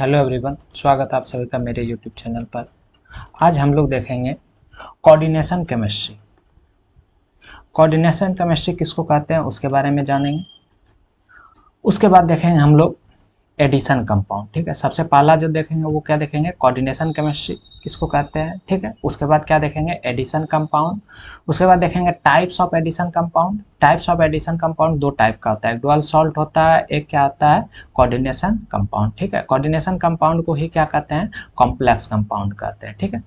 Hello everyone स्वागत है आप सभी का मेरे यूट्यूब चैनल पर आज हम लोग देखेंगे कोऑर्डिनेशन केमिस्ट्री कोऑर्डिनेशन केमिस्ट्री किसको कहते हैं उसके बारे में जानेंगे उसके बाद देखेंगे हम लोग एडिशन कंपाउंड ठीक है सबसे पहला जो देखेंगे वो क्या देखेंगे कोऑर्डिनेशन केमिस्ट्री किसको कहते हैं ठीक है उसके बाद क्या देखेंगे एडिशन कंपाउंड उसके बाद देखेंगे types of addition compound types of addition compound दो टाइप का होता है डुअल सॉल्ट होता है एक क्या होता है कोऑर्डिनेशन कंपाउंड ठीक है कोऑर्डिनेशन कंपाउंड को ही क्या कहते हैं कॉम्प्लेक्स कंपाउंड कहते हैं ठीक है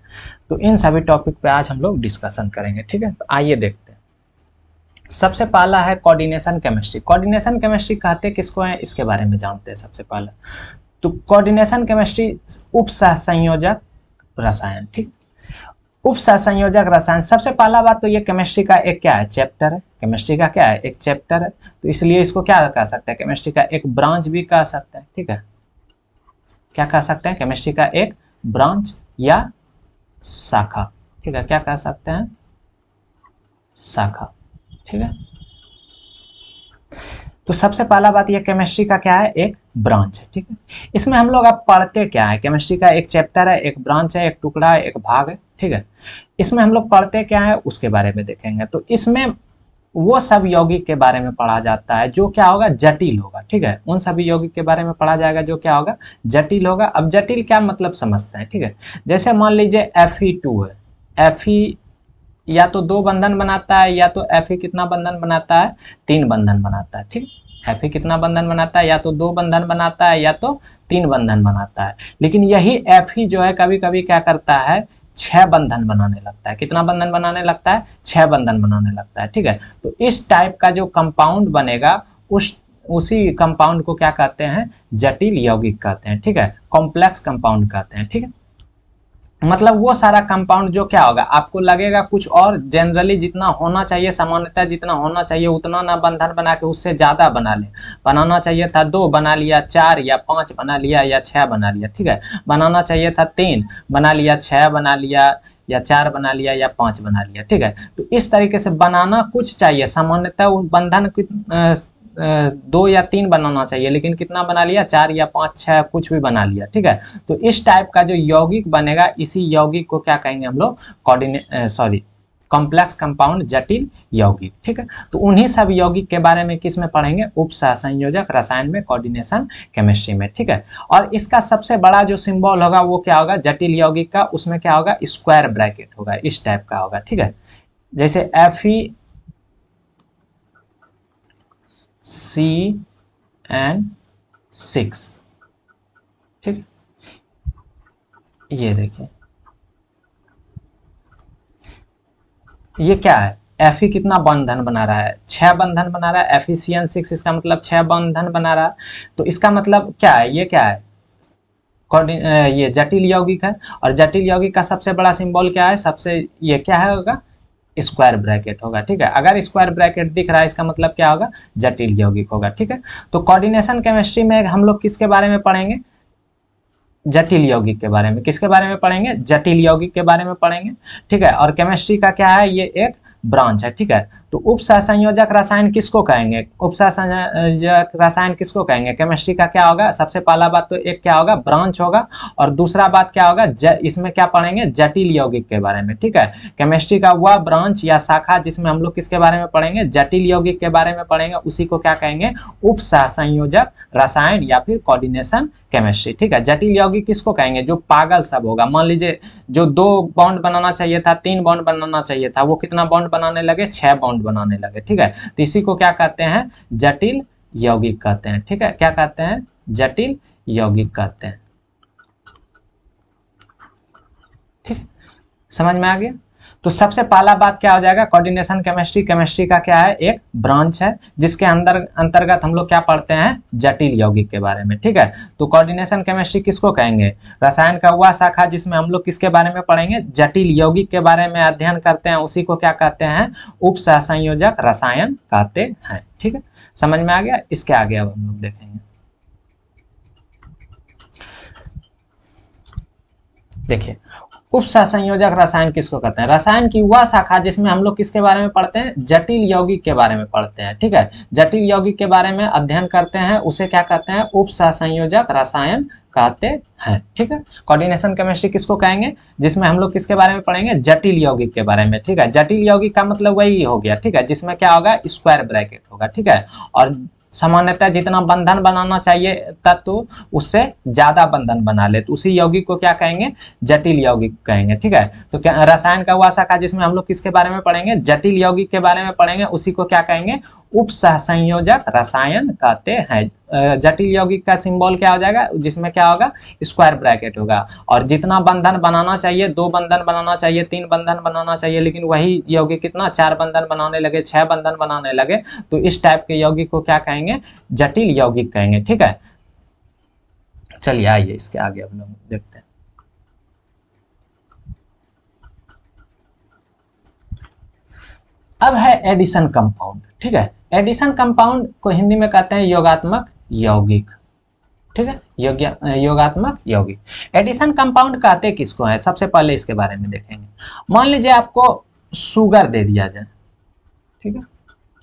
तो इन सभी टॉपिक पे आज हम लोग डिस्कशन करेंगे ठीक है तो आइए देखते सबसे पहला है कोऑर्डिनेशन केमिस्ट्री कोऑर्डिनेशन केमिस्ट्री कहते हैं किसको है इसके बारे में जानते हैं सबसे पहला तो कोऑर्डिनेशन केमिस्ट्री उप संयोजक रसायन ठीक उप संयोजक रसायन सबसे पहला बात तो ये केमिस्ट्री का एक क्या है चैप्टर है केमिस्ट्री का क्या है एक चैप्टर है तो इसलिए इसको क्या कह सकते हैं केमिस्ट्री का एक ब्रांच भी कह सकते हैं ठीक है क्या कह सकते हैं केमिस्ट्री का एक ब्रांच या शाखा ठीक है क्या कह सकते हैं शाखा ठीक है तो सबसे पहला बात ये केमिस्ट्री का क्या है एक ब्रांच है ठीक है इसमें हम लोग अब पढ़ते क्या है केमिस्ट्री का एक चैप्टर है एक ब्रांच है एक टुकड़ा है एक भाग है ठीक है इसमें हम लोग पढ़ते क्या है उसके बारे में देखेंगे तो इसमें वो सब यौगिक के बारे में पढ़ा जाता है जो क्या होगा जटिल होगा ठीक है उन सभी यौगिक के बारे में पढ़ा जाएगा जो क्या होगा जटिल होगा अब जटिल क्या मतलब समझते हैं ठीक है जैसे मान लीजिए एफ है एफ या तो दो बंधन बनाता है या तो एफ ए कितना बंधन बनाता है तीन बंधन बनाता है ठीक एफ ए कितना बंधन बनाता है या तो दो बंधन बनाता है या तो तीन बंधन बनाता है लेकिन यही एफ ही जो है कभी कभी क्या करता है छह बंधन बनाने लगता है कितना बंधन बनाने लगता है छह बंधन बनाने लगता है ठीक है तो इस टाइप का जो कंपाउंड बनेगा उस उसी कंपाउंड को क्या कहते हैं जटिल यौगिक कहते हैं ठीक है कॉम्प्लेक्स कंपाउंड कहते हैं ठीक है मतलब वो सारा कंपाउंड जो क्या होगा आपको लगेगा कुछ और जनरली जितना होना चाहिए सामान्यता जितना होना चाहिए उतना ना बंधन बना के उससे ज़्यादा बना लें बनाना चाहिए था दो बना लिया चार या पाँच बना लिया या छः बना लिया ठीक है बनाना चाहिए था तीन बना लिया छः बना लिया या चार बना लिया या पाँच बना लिया ठीक है तो इस तरीके से बनाना कुछ चाहिए सामान्यतः बंधन दो या तीन बनाना चाहिए लेकिन कितना बना लिया चार या पांच छह कुछ भी बना लिया ठीक है तो इस टाइप का जो यौगिक बनेगा इसी यौगिक को क्या कहेंगे हम लोग कॉर्डिनेट सॉरी कॉम्प्लेक्स कंपाउंड जटिल यौगिक ठीक है तो उन्हीं सब यौगिक के बारे में किस में पढ़ेंगे उप संयोजक रसायन में कोऑर्डिनेशन केमिस्ट्री में ठीक है और इसका सबसे बड़ा जो सिंबल होगा वो क्या होगा जटिल यौगिक का उसमें क्या होगा स्क्वायर ब्रैकेट होगा इस टाइप का होगा ठीक है जैसे F E C N six ठीक ये देखिए ये क्या है एफ ही कितना बंधन बना रहा है छह बंधन बना रहा है F E C N six इसका मतलब छह बंधन बना रहा है तो इसका मतलब क्या है ये क्या है ये जटिल यौगिक है और जटिल यौगिक का सबसे बड़ा सिंबल क्या है सबसे ये क्या है होगा स्क्वायर ब्रैकेट होगा ठीक है अगर स्क्वायर ब्रैकेट दिख रहा है इसका मतलब क्या होगा जटिल यौगिक होगा ठीक है तो कोऑर्डिनेशन केमिस्ट्री में हम लोग किसके बारे में पढ़ेंगे जटिल यौगिक के बारे में किसके बारे में पढ़ेंगे जटिल यौगिक के बारे में पढ़ेंगे ठीक है और केमिस्ट्री का क्या है ये एक ब्रांच है ठीक है तो उपसंयोजक रसायन किसको कहेंगे उपसंयोजक रसायन किसको कहेंगे केमिस्ट्री का क्या होगा सबसे पहला बात तो एक क्या होगा ब्रांच होगा और दूसरा बात क्या होगा इसमें क्या पढ़ेंगे जटिल यौगिक के बारे में ठीक है केमिस्ट्री का हुआ ब्रांच या शाखा जिसमें हम लोग किसके बारे में पढ़ेंगे जटिल यौगिक के बारे में पढ़ेंगे उसी को क्या कहेंगे उपसंयोजक रसायन या फिर कोऑर्डिनेशन केमिस्ट्री ठीक है जटिल यौगिक किसको कहेंगे जो पागल सब होगा मान लीजिए जो दो बॉन्ड बनाना चाहिए था तीन बॉन्ड बनाना चाहिए था वो कितना बॉन्ड बनाने लगे छह बॉन्ड बनाने लगे ठीक है तो इसी को क्या कहते हैं जटिल यौगिक कहते हैं ठीक है क्या कहते हैं जटिल यौगिक कहते हैं ठीक समझ में आ गया तो सबसे पहला बात क्या हो जाएगा कोऑर्डिनेशन केमिस्ट्री केमिस्ट्री का क्या है एक ब्रांच है जिसके अंदर अंतर्गत हम लोग क्या पढ़ते हैं जटिल यौगिक के बारे में ठीक है तो कोऑर्डिनेशन केमिस्ट्री किसको कहेंगे रसायन का हुआ शाखा जिसमें हम लोग किसके बारे में पढ़ेंगे जटिल यौगिक के बारे में अध्ययन करते हैं उसी को क्या कहते हैं उप सहसंयोजक रसायन कहते हैं ठीक है समझ में आ गया इसके आगे अब हम लोग देखेंगे देखिए संयोजक रसायन किसको कहते हैं रसायन की वह शाखा जिसमें हम लोग किसके बारे में पढ़ते हैं जटिल यौगिक के बारे में पढ़ते हैं ठीक है जटिल यौगिक के बारे में अध्ययन करते हैं उसे क्या कहते हैं उप संयोजक रसायन कहते हैं ठीक है कोऑर्डिनेशन केमिस्ट्री किसको कहेंगे जिसमें हम लोग किसके बारे में पढ़ेंगे जटिल यौगिक के बारे में ठीक है जटिल यौगिक का मतलब वही हो गया ठीक है जिसमें क्या होगा स्क्वायर ब्रैकेट होगा ठीक है और सामान्यतः जितना बंधन बनाना चाहिए तत्व तो उससे ज्यादा बंधन बना ले तो उसी यौगिक को क्या कहेंगे जटिल यौगिक कहेंगे ठीक है तो क्या रसायन का हुआ शाखा जिसमें हम लोग किसके बारे में पढ़ेंगे जटिल यौगिक के बारे में पढ़ेंगे उसी को क्या कहेंगे उप संयोजक रसायन कहते हैं जटिल यौगिक का सिंबल क्या हो जाएगा जिसमें क्या होगा स्क्वायर ब्रैकेट होगा और जितना बंधन बनाना चाहिए दो बंधन बनाना चाहिए तीन बंधन बनाना चाहिए लेकिन वही यौगिक कितना चार बंधन बनाने लगे छह बंधन बनाने लगे तो इस टाइप के यौगिक को क्या कहेंगे जटिल यौगिक कहेंगे ठीक है चलिए आइए इसके आगे हम लोग देखते हैं अब है एडिसन कंपाउंड ठीक है एडिशन कंपाउंड को हिंदी में कहते हैं योगात्मक यौगिक ठीक है योगात्मक यौगिक एडिशन कंपाउंड कहते किसको है सबसे पहले इसके बारे में देखेंगे मान लीजिए आपको शुगर दे दिया जाए ठीक है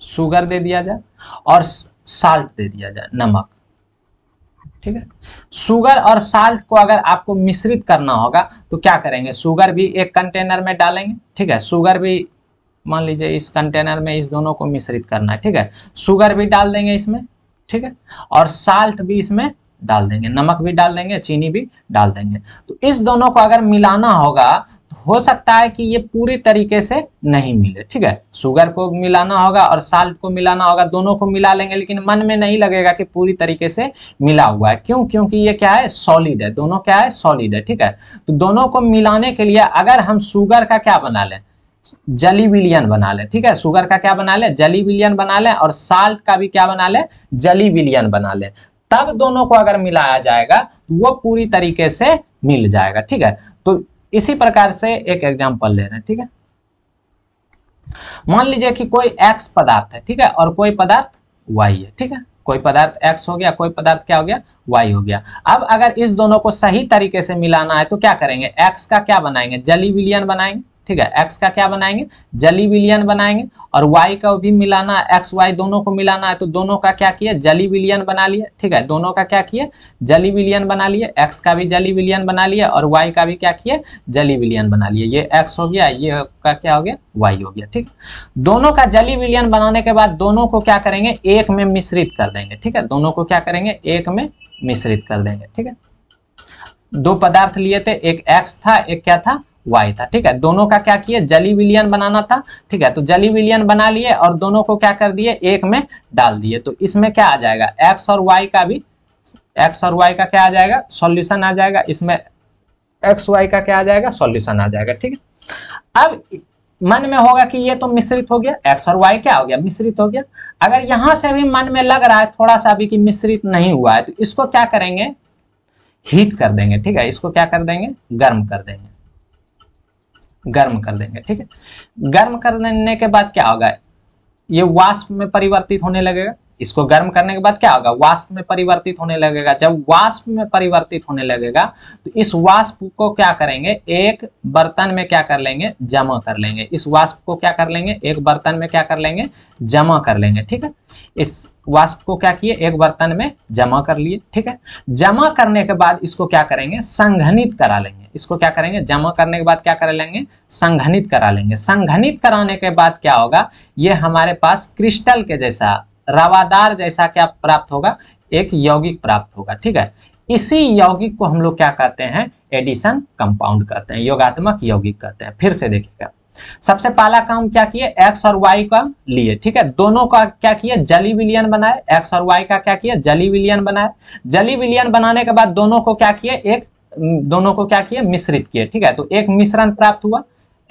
शुगर दे दिया जाए और साल्ट दे दिया जाए नमक ठीक है शुगर और साल्ट को अगर आपको मिश्रित करना होगा तो क्या करेंगे शुगर भी एक कंटेनर में डालेंगे ठीक है शुगर भी मान लीजिए इस कंटेनर में इस दोनों को मिश्रित करना है ठीक है शुगर भी डाल देंगे इसमें ठीक है और साल्ट भी इसमें डाल देंगे नमक भी डाल देंगे चीनी भी डाल देंगे तो इस दोनों को अगर मिलाना होगा तो हो सकता है कि ये पूरी तरीके से नहीं मिले ठीक है शुगर को मिलाना होगा और साल्ट को मिलाना होगा दोनों को मिला लेंगे लेकिन मन में नहीं लगेगा कि पूरी तरीके से मिला हुआ है क्यों क्योंकि ये क्या है सॉलिड है दोनों क्या है सॉलिड है ठीक है तो दोनों को मिलाने के लिए अगर हम शुगर का क्या बना लें जली विलियन बना ले ठीक है शुगर का क्या बना ले जली विलियन बना ले और साल्ट का भी क्या बना ले जली विलियन बना ले तब दोनों को अगर मिलाया जाएगा तो वो पूरी तरीके से मिल जाएगा ठीक है तो इसी प्रकार से एक एग्जाम्पल ले रहे हैं ठीक है मान लीजिए कि कोई एक्स पदार्थ है ठीक है और कोई पदार्थ वाई है ठीक है कोई पदार्थ एक्स हो गया कोई पदार्थ क्या हो गया वाई हो गया अब अगर इस दोनों को सही तरीके से मिलाना है तो क्या करेंगे एक्स का क्या बनाएंगे जली विलियन बनाएंगे ठीक है एक्स का क्या बनाएंगे जली विलियन बनाएंगे और वाई का भी मिलाना एक्स वाई दोनों को मिलाना है तो दोनों का क्या किया जली विलियन बना लिया ठीक है दोनों का क्या किया जली विलियन बना लिए एक्स का भी जली विलियन बना लिया और वाई का भी क्या किया जली विलियन बना लिया ये एक्स हो गया ये का क्या हो गया वाई हो गया ठीक दोनों का जली विलियन बनाने के बाद दोनों को क्या करेंगे एक में मिश्रित कर देंगे ठीक है दोनों को क्या करेंगे एक में मिश्रित कर देंगे ठीक है दो पदार्थ लिए थे एक एक्स था एक क्या था वाई था ठीक है दोनों का क्या किए जली विलियन बनाना था ठीक है तो जली विलियन बना लिए और दोनों को क्या कर दिए एक में डाल दिए तो इसमें क्या आ जाएगा एक्स और वाई का भी एक्स और वाई का क्या आ जाएगा सॉल्यूशन आ जाएगा इसमें एक्स वाई का क्या आ जाएगा सॉल्यूशन आ जाएगा ठीक है अब मन में होगा कि ये तो मिश्रित हो गया एक्स और वाई क्या हो गया मिश्रित हो गया अगर यहां से भी मन में लग रहा है थोड़ा सा अभी कि मिश्रित नहीं हुआ है तो इसको क्या करेंगे हीट कर देंगे ठीक है इसको क्या कर देंगे गर्म कर देंगे गर्म कर देंगे ठीक है गर्म कर देने के बाद क्या होगा ये वाष्प में परिवर्तित होने लगेगा इसको गर्म करने के बाद क्या होगा वाष्प में परिवर्तित होने लगेगा जब वाष्प में परिवर्तित होने लगेगा तो इस वाष्प को क्या करेंगे एक बर्तन में क्या कर लेंगे जमा कर लेंगे इस वाष्प को क्या कर लेंगे एक बर्तन में क्या कर लेंगे जमा कर लेंगे ठीक है इस वाष्प को क्या किए एक बर्तन में जमा कर लिए ठीक है जमा करने के बाद इसको क्या करेंगे संघनित करा लेंगे इसको क्या करेंगे जमा करने के बाद क्या कर लेंगे संघनित करा लेंगे संघनित कराने के बाद क्या होगा ये हमारे पास क्रिस्टल के जैसा रवादार जैसा क्या प्राप्त होगा एक यौगिक प्राप्त होगा ठीक है इसी यौगिक को हम लोग क्या कहते हैं एडिशन कंपाउंड कहते हैं योगात्मक यौगिक कहते हैं फिर से देखिएगा सबसे पहला काम क्या किए एक्स और वाई का लिए ठीक है दोनों का क्या किए जली विलियन बनाए एक्स और वाई का क्या किए जली विलियन बनाए जली विलियन बनाने के बाद दोनों को क्या किए एक दोनों को क्या किए मिश्रित किए ठीक है तो एक मिश्रण प्राप्त हुआ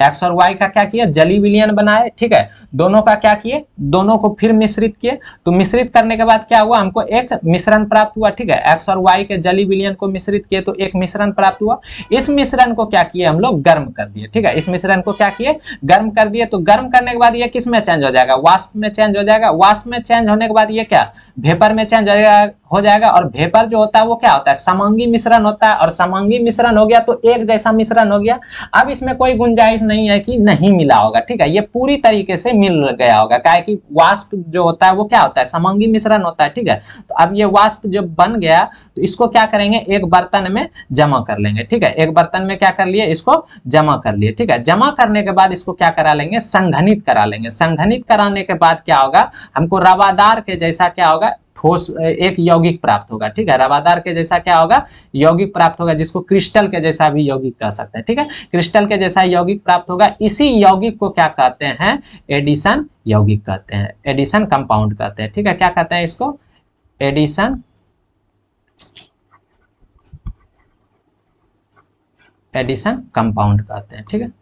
एक्स और वाई का क्या किया जली विलियन बनाए ठीक है दोनों का क्या किए दोनों को फिर मिश्रित किए तो मिश्रित करने के बाद क्या हुआ हमको एक मिश्रण प्राप्त हुआ ठीक है एक्स और वाई के जली विलियन को मिश्रित किए तो एक मिश्रण प्राप्त हुआ इस मिश्रण को क्या किए हम लोग गर्म कर दिए ठीक है इस मिश्रण को क्या किए गर्म कर दिए तो गर्म करने के बाद यह किस में चेंज हो जाएगा वाष्प में चेंज हो जाएगा वाष्प में चेंज होने के बाद यह क्या भेपर में चेंज हो जाएगा हो जाएगा और भेपर जो होता है वो क्या होता है समांगी मिश्रण होता है और समांगी मिश्रण हो गया तो एक जैसा मिश्रण हो गया अब इसमें कोई गुंजाइश नहीं है कि नहीं मिला होगा ठीक है ये पूरी तरीके से मिल गया होगा क्या कि वाष्प जो होता है वो क्या होता है समंगी मिश्रण होता है ठीक है तो अब ये वाष्प जब बन गया तो इसको क्या करेंगे एक बर्तन में जमा कर लेंगे ठीक है एक बर्तन में क्या कर लिए इसको जमा कर लिए ठीक है जमा करने के बाद इसको क्या करा लेंगे संघनित करा लेंगे संघनित कराने के बाद क्या होगा हमको रवादार के जैसा क्या होगा ठोस एक यौगिक प्राप्त होगा ठीक है रवादार के जैसा क्या होगा यौगिक प्राप्त होगा जिसको क्रिस्टल के जैसा भी यौगिक कह सकते हैं ठीक है क्रिस्टल के जैसा यौगिक प्राप्त होगा इसी यौगिक को क्या कहते हैं एडिसन यौगिक कहते हैं एडिशन कंपाउंड कहते हैं ठीक है क्या कहते हैं इसको एडिशन एडिशन कंपाउंड कहते हैं ठीक है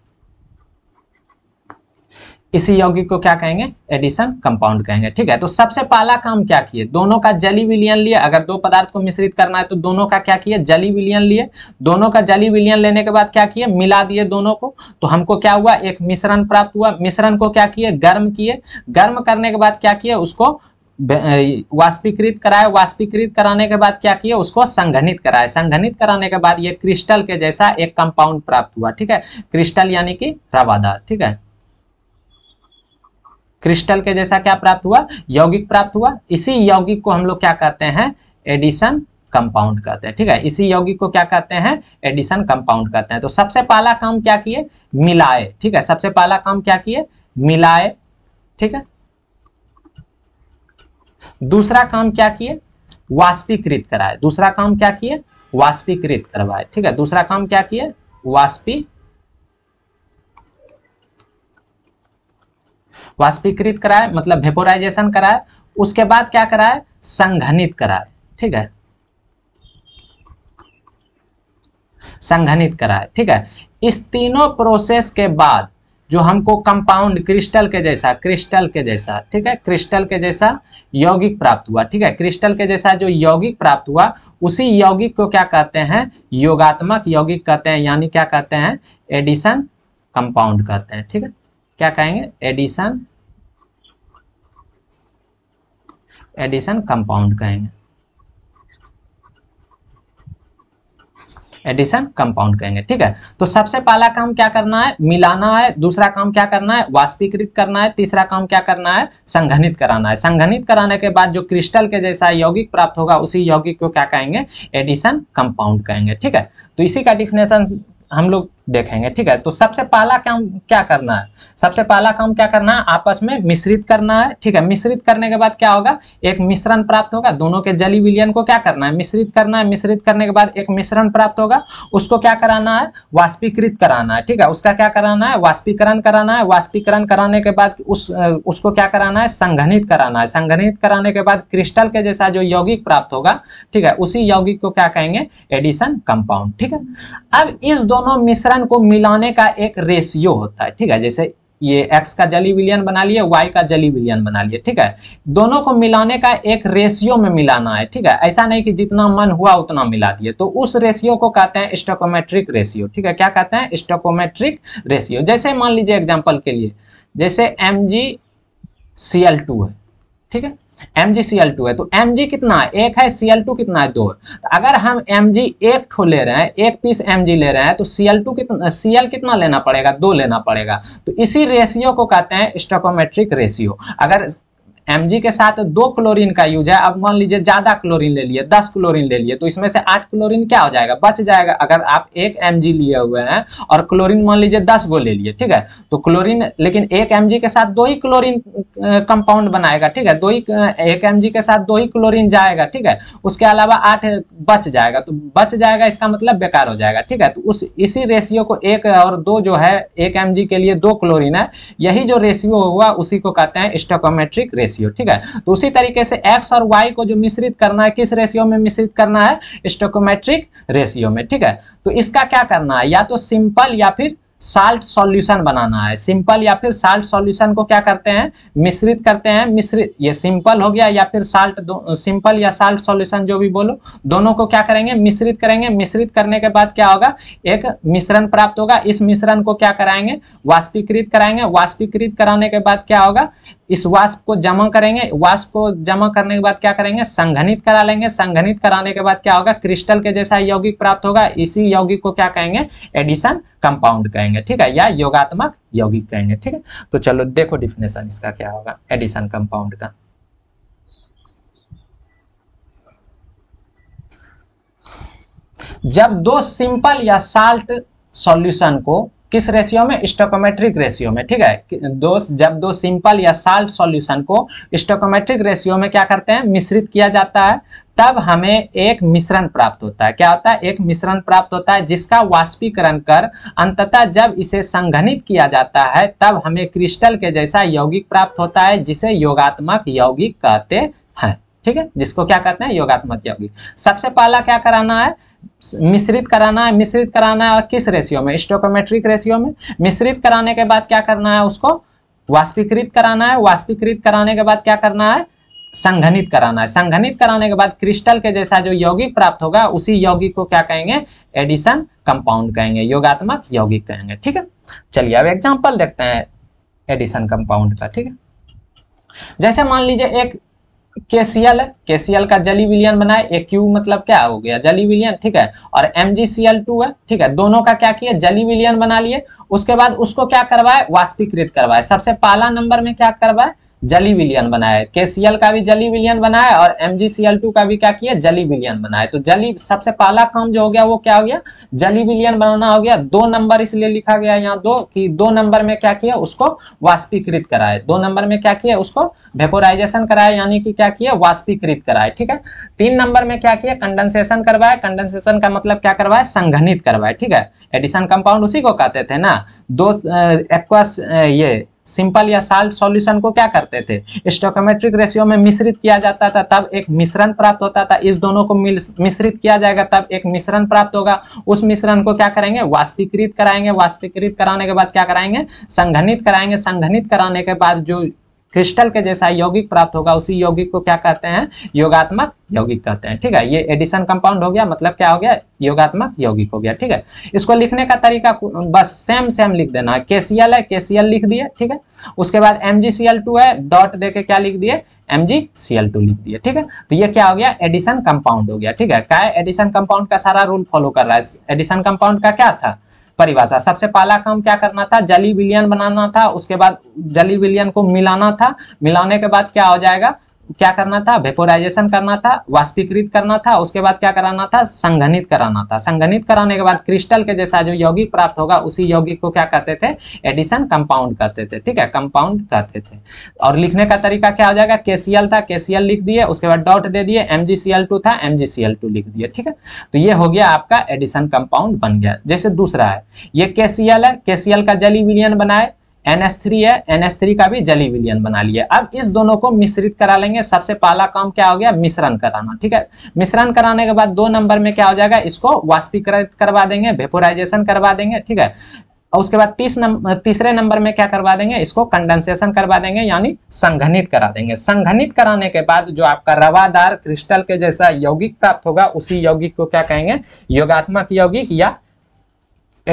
इसी यौगिक को क्या कहेंगे एडिशन कंपाउंड कहेंगे ठीक है तो सबसे पहला काम क्या किए दोनों का जली विलियन लिए अगर दो पदार्थ को मिश्रित करना है तो दोनों का क्या किए जली विलियन लिए दोनों का जली विलियन लेने के बाद क्या किए मिला दिए दोनों को तो हमको क्या हुआ एक मिश्रण प्राप्त हुआ मिश्रण को क्या किए गर्म किए गर्म करने के बाद क्या किए उसको वाष्पीकृत कराए वाष्पीकृत कराने के बाद क्या किया उसको संघनित कराए संघनित कराने के बाद ये क्रिस्टल के जैसा एक कंपाउंड प्राप्त हुआ ठीक है क्रिस्टल यानी कि रवादार ठीक है क्रिस्टल के जैसा क्या प्राप्त हुआ यौगिक प्राप्त हुआ इसी यौगिक को हम लोग क्या कहते हैं एडिशन कंपाउंड कहते हैं ठीक है इसी यौगिक को क्या कहते हैं एडिशन कंपाउंड कहते हैं तो सबसे पहला काम क्या किए मिलाए ठीक है सबसे पहला काम क्या किए मिलाए ठीक है दूसरा काम क्या किए वाष्पीकृत कराए दूसरा काम क्या किए वाष्पीकृत करवाए ठीक है दूसरा काम क्या किए वाष्पी वाष्पीकृत कराए मतलब वेपोराइजेशन कराए उसके बाद क्या कराए संघनित कराए ठीक है संघनित कराए ठीक है इस तीनों प्रोसेस के बाद जो हमको कंपाउंड क्रिस्टल के जैसा क्रिस्टल के जैसा ठीक है क्रिस्टल के जैसा यौगिक प्राप्त हुआ ठीक है क्रिस्टल के जैसा जो यौगिक प्राप्त हुआ उसी यौगिक को क्या कहते हैं योगात्मक यौगिक कहते हैं यानी क्या कहते हैं एडिशन कंपाउंड कहते हैं ठीक है क्या कहेंगे एडिशन एडिशन कंपाउंड कहेंगे एडिशन कंपाउंड कहेंगे ठीक है तो सबसे पहला काम क्या करना है मिलाना है दूसरा काम क्या करना है वाष्पीकृत करना है तीसरा काम क्या करना है संघनित कराना है संघनित कराने के बाद जो क्रिस्टल के जैसा यौगिक प्राप्त होगा उसी यौगिक को क्या कहेंगे एडिशन कंपाउंड कहेंगे ठीक है तो इसी का डिफिनेशन हम लोग देखेंगे ठीक है तो सबसे पहला काम क्या करना है सबसे पहला काम क्या करना है आपस में मिश्रित करना है ठीक है मिश्रित करने के बाद क्या होगा एक मिश्रण प्राप्त होगा दोनों के जली विलियन को क्या करना है मिश्रित करना है मिश्रित करने के बाद एक मिश्रण प्राप्त होगा उसको क्या कराना है वाष्पीकृत कराना है ठीक है उसका क्या कराना है वाष्पीकरण कराना है वाष्पीकरण कराने के बाद उस उसको क्या कराना है संघनित कराना है संघनित कराने के बाद क्रिस्टल के जैसा जो यौगिक प्राप्त होगा ठीक है उसी यौगिक को क्या कहेंगे एडिशन कंपाउंड ठीक है अब इस दोनों मिश्रण इलेक्ट्रॉन को मिलाने का एक रेशियो होता है ठीक है जैसे ये x का जली विलियन बना लिए y का जली विलियन बना लिए ठीक है दोनों को मिलाने का एक रेशियो में मिलाना है ठीक है ऐसा नहीं कि जितना मन हुआ उतना मिला दिए तो उस रेशियो को कहते हैं स्टोकोमेट्रिक रेशियो ठीक है क्या कहते हैं स्टोकोमेट्रिक रेशियो जैसे मान लीजिए एग्जाम्पल के लिए जैसे M G C L two है ठीक है M G C L two है तो एम जी कितना है एक है सी एल टू कितना है दो तो अगर हम एम जी एक ठो ले रहे हैं एक पीस एम जी ले रहे हैं तो सी एल टू कितना सी एल कितना लेना पड़ेगा दो लेना पड़ेगा तो इसी रेशियो को कहते हैं स्टोकोमेट्रिक रेशियो अगर एम के साथ दो क्लोरीन का यूज है अब मान लीजिए ज्यादा क्लोरीन ले लिए दस क्लोरीन ले लिए तो इसमें से आठ क्लोरीन क्या हो जाएगा बच जाएगा अगर आप एक एम लिए हुए हैं और क्लोरीन मान लीजिए दस गो ले लिए ठीक है तो क्लोरीन लेकिन एक एम के साथ दो ही क्लोरीन कंपाउंड बनाएगा ठीक है दो ही एक एम के साथ दो ही क्लोरीन जाएगा ठीक है उसके अलावा आठ बच जाएगा तो बच जाएगा इसका मतलब बेकार हो जाएगा ठीक है तो उस इसी रेशियो को एक और दो जो है एक एम के लिए दो क्लोरीन है यही जो रेशियो हुआ उसी को कहते हैं स्टोकोमेट्रिक रेशियो रेशियो ठीक है तो उसी तरीके से एक्स और वाई को जो मिश्रित करना है किस रेशियो में मिश्रित करना है स्टोकोमेट्रिक रेशियो में ठीक है तो इसका क्या करना है या तो सिंपल या फिर साल्ट सॉल्यूशन बनाना है सिंपल या फिर साल्ट सॉल्यूशन को क्या करते हैं मिश्रित करते हैं मिश्रित ये सिंपल हो गया या फिर साल्ट सिंपल या साल्ट सॉल्यूशन जो भी बोलो दोनों को क्या करेंगे मिश्रित करेंगे मिश्रित करने के बाद क्या होगा एक मिश्रण प्राप्त होगा इस मिश्रण को क्या कराएंगे वाष्पीकृत कराएंगे वाष्पीकृत कराने के बाद क्या होगा इस वाष्प को जमा करेंगे वाष्प को जमा करने के बाद क्या करेंगे संघनित करा लेंगे संघनित कराने के बाद क्या होगा क्रिस्टल के जैसा यौगिक प्राप्त होगा इसी यौगिक को क्या कहेंगे एडिशन कंपाउंड कहेंगे ठीक है या योगात्मक यौगिक कहेंगे ठीक है तो चलो देखो डिफिनेशन इसका क्या होगा एडिशन कंपाउंड का जब दो सिंपल या साल्ट सॉल्यूशन को किस रेशियो में स्टोकोमेट्रिक रेशियो में ठीक है दो जब दो सिंपल या साल्ट सॉल्यूशन को स्टोकोमेट्रिक रेशियो में क्या करते हैं मिश्रित किया जाता है तब हमें एक मिश्रण प्राप्त होता है क्या होता है एक मिश्रण प्राप्त होता है जिसका वाष्पीकरण कर अंततः जब इसे संघनित किया जाता है तब हमें क्रिस्टल के जैसा यौगिक प्राप्त होता है जिसे योगात्मक यौगिक कहते हैं ठीक है जिसको क्या कहते हैं योगात्मक यौगिक सबसे पहला क्या कराना है मिश्रित कराना है मिश्रित कराना है किस रेशियो में स्टोकोमेट्रिक रेशियो में मिश्रित कराने के बाद क्या करना है उसको वाष्पीकृत कराना है वाष्पीकृत कराने के बाद क्या करना है संघनित कराना है संघनित कराने के बाद क्रिस्टल के जैसा जो यौगिक प्राप्त होगा उसी यौगिक को क्या कहेंगे एडिशन कंपाउंड कहेंगे योगात्मक यौगिक कहेंगे ठीक है चलिए अब एग्जांपल देखते हैं एडिशन कंपाउंड का ठीक है जैसे मान लीजिए एक केसीएल केसीएल का जली विलियन बनाए ए क्यू मतलब क्या हो गया जली विलियन ठीक है और एम है ठीक है दोनों का क्या किया जली विलियन बना लिए उसके बाद उसको क्या करवाए वाष्पीकृत करवाए सबसे पहला नंबर में क्या करवाए जली विलियन बनाया केसीएल का भी जली विलियन बनाया और एमजीसीएल टू का भी क्या किया जली विलियन बनाया तो जली सबसे पहला काम जो हो गया वो क्या हो गया जली विलियन बनाना हो गया दो नंबर इसलिए लिखा गया यहाँ दो कि दो नंबर में क्या किया उसको वाष्पीकृत कराए दो नंबर में क्या किया उसको वेपोराइजेशन कराया यानी कि क्या किया वाष्पीकृत कराए ठीक है तीन नंबर में क्या किया कंडेंसेशन करवाए कंडेंसेशन का मतलब क्या करवाए संघनित करवाए ठीक है एडिशन कंपाउंड उसी को कहते थे ना दो एक्वास ये सिंपल या साल्ट सॉल्यूशन को क्या करते थे स्टोकोमेट्रिक रेशियो में मिश्रित किया जाता था तब एक मिश्रण प्राप्त होता था इस दोनों को मिश्रित किया जाएगा तब एक मिश्रण प्राप्त होगा उस मिश्रण को क्या करेंगे वाष्पीकृत कराएंगे वाष्पीकृत कराने के बाद क्या कराएंगे संघनित कराएंगे संघनित कराने के बाद जो क्रिस्टल के जैसा यौगिक प्राप्त होगा उसी यौगिक को क्या कहते हैं योगात्मक यौगिक कहते हैं ठीक है ये एडिशन कंपाउंड हो गया मतलब क्या हो गया योगात्मक यौगिक हो गया ठीक है इसको लिखने का तरीका बस सेम सेम लिख देना है केसीएल है केसीएल लिख दिए ठीक है उसके बाद एम है डॉट देके क्या लिख दिए एम लिख दिए ठीक है तो ये क्या हो गया एडिशन कंपाउंड हो गया ठीक है क्या एडिशन कंपाउंड का सारा रूल फॉलो कर रहा है एडिशन कंपाउंड का क्या था परिभाषा सबसे पहला काम क्या करना था जली विलियन बनाना था उसके बाद जली विलियन को मिलाना था मिलाने के बाद क्या हो जाएगा क्या करना था वेपोराइजेशन करना था वाष्पीकृत करना था उसके बाद क्या कराना था संघनित कराना था संघनित कराने के बाद क्रिस्टल के जैसा जो यौगिक प्राप्त होगा उसी यौगिक को क्या कहते थे एडिशन कंपाउंड कहते थे ठीक है कंपाउंड कहते थे और लिखने का तरीका क्या हो जाएगा केसीएल था केसीएल लिख दिए उसके बाद डॉट दे दिए एमजीसीएल था एमजीसीएल लिख दिए ठीक है तो ये हो गया आपका एडिशन कंपाउंड बन गया जैसे दूसरा है ये केसीएल है केसीएल का जली विलियन बनाए थ्री है थ्री का भी जली विलियन बना लिया अब इस दोनों को मिश्रित करा लेंगे सबसे पहला काम क्या हो गया मिश्रण कराना ठीक है मिश्रण कराने के बाद दो नंबर में क्या हो जाएगा इसको वाष्पीकृत करवा देंगे वेपोराइजेशन करवा देंगे ठीक है और उसके बाद तीस नंबर तीसरे नंबर में क्या करवा देंगे इसको कंडेंसेशन करवा देंगे यानी संघनित करा देंगे संघनित कराने के बाद जो आपका रवादार क्रिस्टल के जैसा यौगिक प्राप्त होगा उसी यौगिक को क्या कहेंगे योगात्मक यौगिक या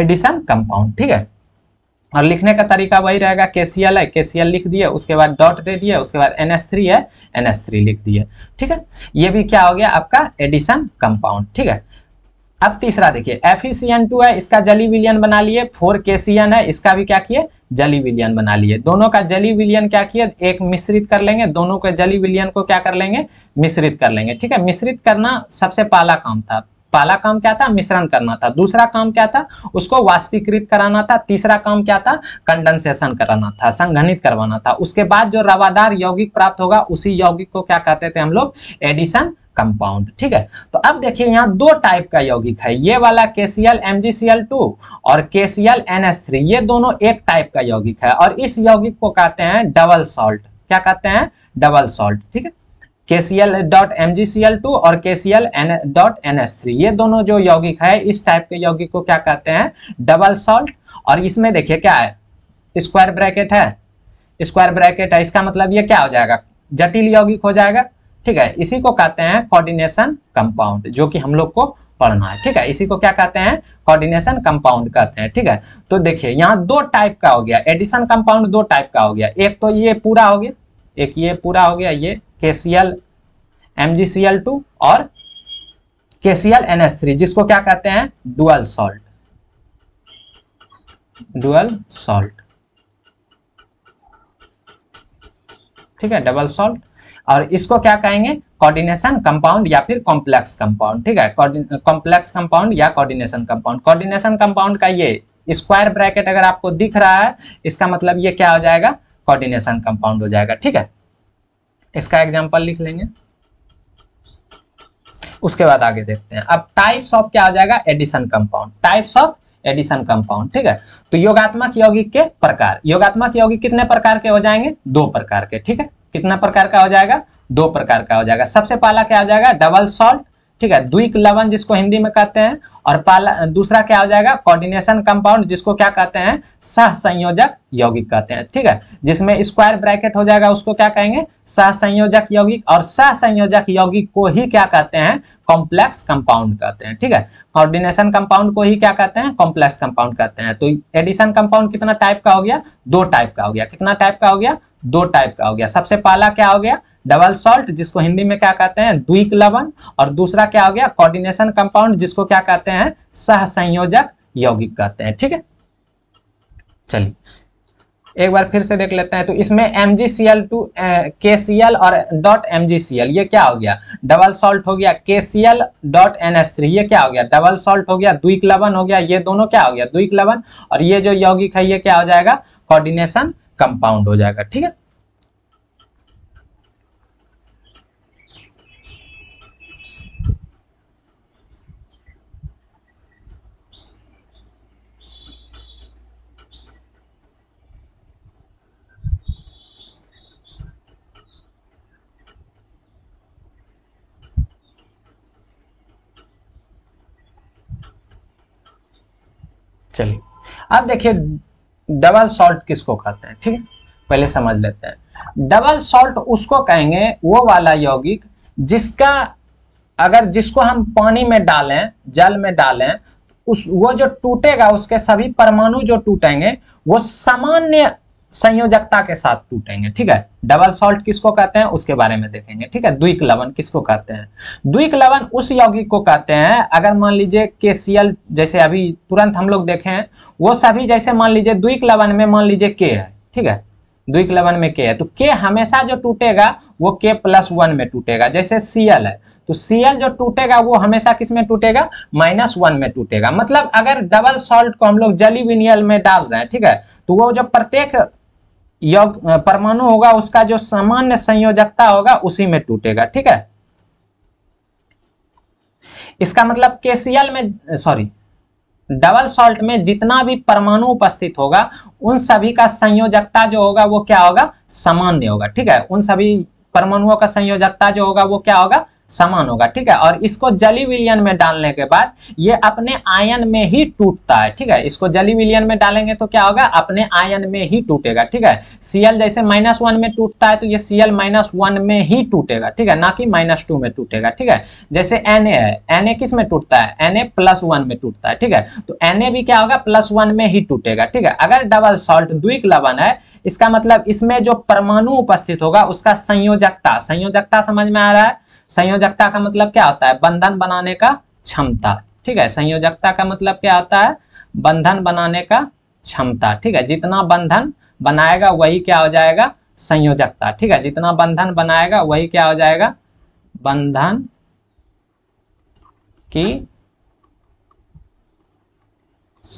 एडिशन कंपाउंड ठीक है और लिखने का तरीका वही रहेगा के सी एल है के सी एल लिख दिए उसके बाद डॉट दे दिए उसके बाद एन एस थ्री है एन एस थ्री लिख दिए ठीक है ये भी क्या हो गया आपका एडिशन कंपाउंड ठीक है अब तीसरा देखिए F E C N two है इसका जली विलियन बना लिए फोर के सी एन है इसका भी क्या किए जली विलियन बना लिए दोनों का जली विलियन क्या किए एक मिश्रित कर लेंगे दोनों के जली विलियन को क्या कर लेंगे मिश्रित कर लेंगे ठीक है मिश्रित करना सबसे पहला काम था पहला काम क्या था मिश्रण करना था दूसरा काम क्या था उसको वाष्पीकृत कराना था तीसरा काम क्या था कंडेंसेशन कराना था संघनित करवाना था उसके बाद जो रवादार यौगिक प्राप्त होगा उसी यौगिक को क्या कहते थे हम लोग एडिशन कंपाउंड ठीक है तो अब देखिए यहाँ दो टाइप का यौगिक है ये वाला KCl MgCl2 और KCl NH3 ये दोनों एक टाइप का यौगिक है और इस यौगिक को कहते हैं डबल सॉल्ट क्या कहते हैं डबल सॉल्ट ठीक है K C L dot M G C L two और K C L N dot N S three ये दोनों जो यौगिक है इस टाइप के यौगिक को क्या कहते हैं डबल सॉल्ट और इसमें देखिए क्या है स्क्वायर ब्रैकेट है स्क्वायर ब्रैकेट है इसका मतलब ये क्या हो जाएगा जटिल यौगिक हो जाएगा ठीक है इसी को कहते हैं कोऑर्डिनेशन कंपाउंड जो कि हम लोग को पढ़ना है ठीक है इसी को क्या कहते हैं कोऑर्डिनेशन कंपाउंड कहते हैं ठीक है तो देखिए यहाँ दो टाइप का हो गया एडिशन कंपाउंड दो टाइप का हो गया एक तो ये पूरा हो गया एक ये पूरा हो गया ये K C L M G C L two और K C L N S three जिसको क्या कहते हैं डुअल सॉल्ट डुअल सॉल्ट ठीक है डबल सॉल्ट और इसको क्या कहेंगे कोऑर्डिनेशन कंपाउंड या फिर कॉम्प्लेक्स कंपाउंड ठीक है कॉम्प्लेक्स कंपाउंड या कोऑर्डिनेशन कंपाउंड कोऑर्डिनेशन कंपाउंड का ये स्क्वायर ब्रैकेट अगर आपको दिख रहा है इसका मतलब ये क्या हो जाएगा कोऑर्डिनेशन कंपाउंड हो जाएगा ठीक है इसका एग्जाम्पल लिख लेंगे उसके बाद आगे देखते हैं अब टाइप्स ऑफ क्या आ जाएगा addition compound types of addition compound ठीक है तो योगात्मक यौगिक के प्रकार योगात्मक यौगिक कितने प्रकार के हो जाएंगे दो प्रकार के ठीक है कितना प्रकार का हो जाएगा दो प्रकार का हो जाएगा सबसे पहला क्या हो जाएगा डबल सॉल्ट ठीक है द्विक लवण जिसको हिंदी में कहते हैं और पाला दूसरा क्या हो जाएगा कोऑर्डिनेशन कंपाउंड जिसको क्या कहते हैं सह संयोजक यौगिक कहते हैं ठीक है जिसमें स्क्वायर ब्रैकेट हो जाएगा उसको क्या कहेंगे सह संयोजक यौगिक और सह संयोजक यौगिक को ही क्या कहते हैं कॉम्प्लेक्स कंपाउंड कहते हैं ठीक है कोऑर्डिनेशन कंपाउंड को ही क्या कहते हैं कॉम्प्लेक्स कंपाउंड कहते हैं तो एडिशन कंपाउंड कितना टाइप का हो गया दो टाइप का हो गया कितना टाइप का हो गया दो टाइप का हो गया सबसे पहला क्या हो गया डबल सॉल्ट जिसको हिंदी में क्या कहते हैं द्विक लवन और दूसरा क्या हो गया कॉर्डिनेशन कंपाउंड जिसको क्या कहते हैं सह संयोजक यौगिक कहते हैं ठीक है चलिए एक बार फिर से देख लेते हैं तो इसमें M G C L two K C L और dot M G C L ये क्या हो गया डबल सॉल्ट हो गया K C L dot N S three ये क्या हो गया डबल सॉल्ट हो गया द्विक लवन हो गया ये दोनों क्या हो गया द्विक लवन और ये जो यौगिक है ये क्या हो जाएगा कॉर्डिनेशन कंपाउंड हो जाएगा ठीक है चलिए अब देखिए डबल सॉल्ट किसको कहते हैं ठीक पहले समझ लेते हैं डबल सॉल्ट उसको कहेंगे वो वाला यौगिक जिसका अगर जिसको हम पानी में डालें जल में डालें उस वो जो टूटेगा उसके सभी परमाणु जो टूटेंगे वो सामान्य संयोजकता के साथ टूटेंगे ठीक है डबल सॉल्ट किसको कहते हैं उसके बारे में देखेंगे ठीक है द्विक लवण किसको कहते हैं द्विक लवण उस यौगिक को कहते हैं अगर मान लीजिए के जैसे अभी तुरंत हम लोग देखें वो सभी जैसे मान लीजिए द्विक लवण में मान लीजिए के है ठीक है द्विक लवण में के है तो के हमेशा जो टूटेगा वो के प्लस वन में टूटेगा जैसे सीएल है तो सीएल जो टूटेगा वो हमेशा किस में टूटेगा माइनस वन में टूटेगा मतलब अगर डबल सॉल्ट को हम लोग जली विनियल में डाल रहे हैं ठीक है तो वो जो प्रत्येक परमाणु होगा उसका जो सामान्य संयोजकता होगा उसी में टूटेगा ठीक है इसका मतलब केसीएल में सॉरी डबल सॉल्ट में जितना भी परमाणु उपस्थित होगा उन सभी का संयोजकता जो होगा वो क्या होगा सामान्य होगा ठीक है उन सभी परमाणुओं का संयोजकता जो होगा वो क्या होगा समान होगा ठीक है और इसको जली विलियन में डालने के बाद ये अपने आयन में ही टूटता है ठीक है इसको जली विलियन में डालेंगे तो क्या होगा अपने आयन में ही टूटेगा ठीक है सीएल जैसे माइनस वन में टूटता है तो ये सीएल माइनस वन में ही टूटेगा ठीक है ना कि माइनस टू में टूटेगा ठीक है जैसे एन है एन किस में टूटता है एन ए प्लस वन में टूटता है ठीक है तो एन भी क्या होगा प्लस वन में ही टूटेगा ठीक है अगर डबल सॉल्ट द्विक लवन है इसका मतलब इसमें जो परमाणु उपस्थित होगा उसका संयोजकता संयोजकता समझ में आ रहा है संयोजकता का मतलब क्या होता है बंधन बनाने का क्षमता ठीक है संयोजकता का मतलब क्या होता है बंधन बनाने का क्षमता ठीक है जितना बंधन बनाएगा वही क्या हो जाएगा संयोजकता ठीक है जितना बंधन बनाएगा वही क्या हो जाएगा बंधन की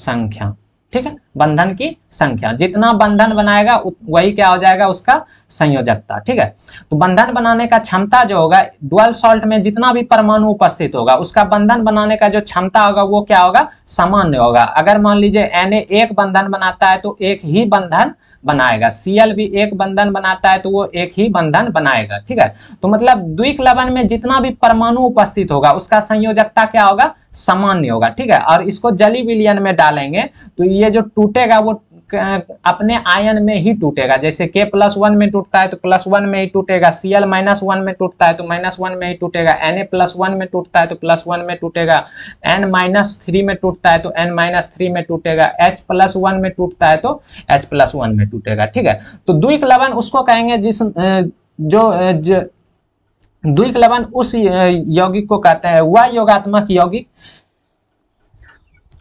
संख्या ठीक है बंधन की संख्या जितना बंधन बनाएगा वही क्या हो जाएगा उसका संयोजकता ठीक है तो बंधन बनाने का क्षमता जो होगा डुअल सॉल्ट में जितना भी परमाणु उपस्थित होगा उसका बंधन बनाने का जो क्षमता होगा वो क्या होगा सामान्य होगा अगर मान लीजिए एन एक बंधन बनाता है तो एक ही बंधन बनाएगा सीएल भी एक बंधन बनाता है तो वो एक ही बंधन बनाएगा ठीक है तो मतलब द्विक लवन में जितना भी परमाणु उपस्थित होगा उसका संयोजकता क्या होगा सामान्य होगा ठीक है और इसको जली विलियन में डालेंगे तो ये जो टू टूटेगा वो अपने आयन में ही टूटेगा जैसे के प्लस वन में टूटता है तो प्लस वन में ही टूटेगा सी एल माइनस वन में टूटता है तो माइनस वन में ही टूटेगा एन ए प्लस वन में टूटता है तो प्लस वन में टूटेगा एन माइनस थ्री में टूटता है तो एन माइनस थ्री में टूटेगा एच प्लस वन में टूटता है तो एच प्लस वन में टूटेगा ठीक है तो द्विक लवन उसको कहेंगे जिस जो, जो द्विक लवन उस यौगिक को कहते हैं वह योगात्मक यौगिक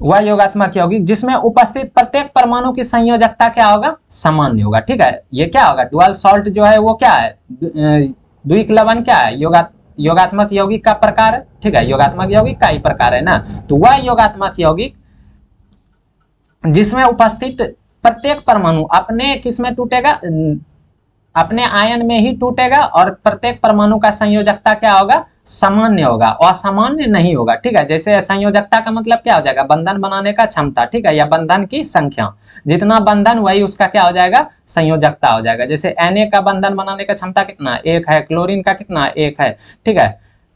वह योगात्मक यौगिक जिसमें उपस्थित प्रत्येक परमाणु की संयोजकता क्या होगा सामान्य होगा ठीक है ये क्या होगा डुअल सॉल्ट जो है वो क्या है द्विक लवन क्या है योगा योगात्मक यौगिक का प्रकार है ठीक है योगात्मक यौगिक का ही प्रकार है ना तो वह योगात्मक यौगिक जिसमें उपस्थित प्रत्येक परमाणु अपने किसमें टूटेगा अपने आयन में ही टूटेगा और प्रत्येक परमाणु का संयोजकता क्या होगा सामान्य होगा असामान्य नहीं होगा ठीक है जैसे संयोजकता का मतलब क्या हो जाएगा बंधन बनाने का क्षमता ठीक है या बंधन की संख्या जितना बंधन वही उसका क्या हो जाएगा संयोजकता हो जाएगा जैसे एन का बंधन बनाने का क्षमता कितना एक है क्लोरिन का कितना एक है ठीक है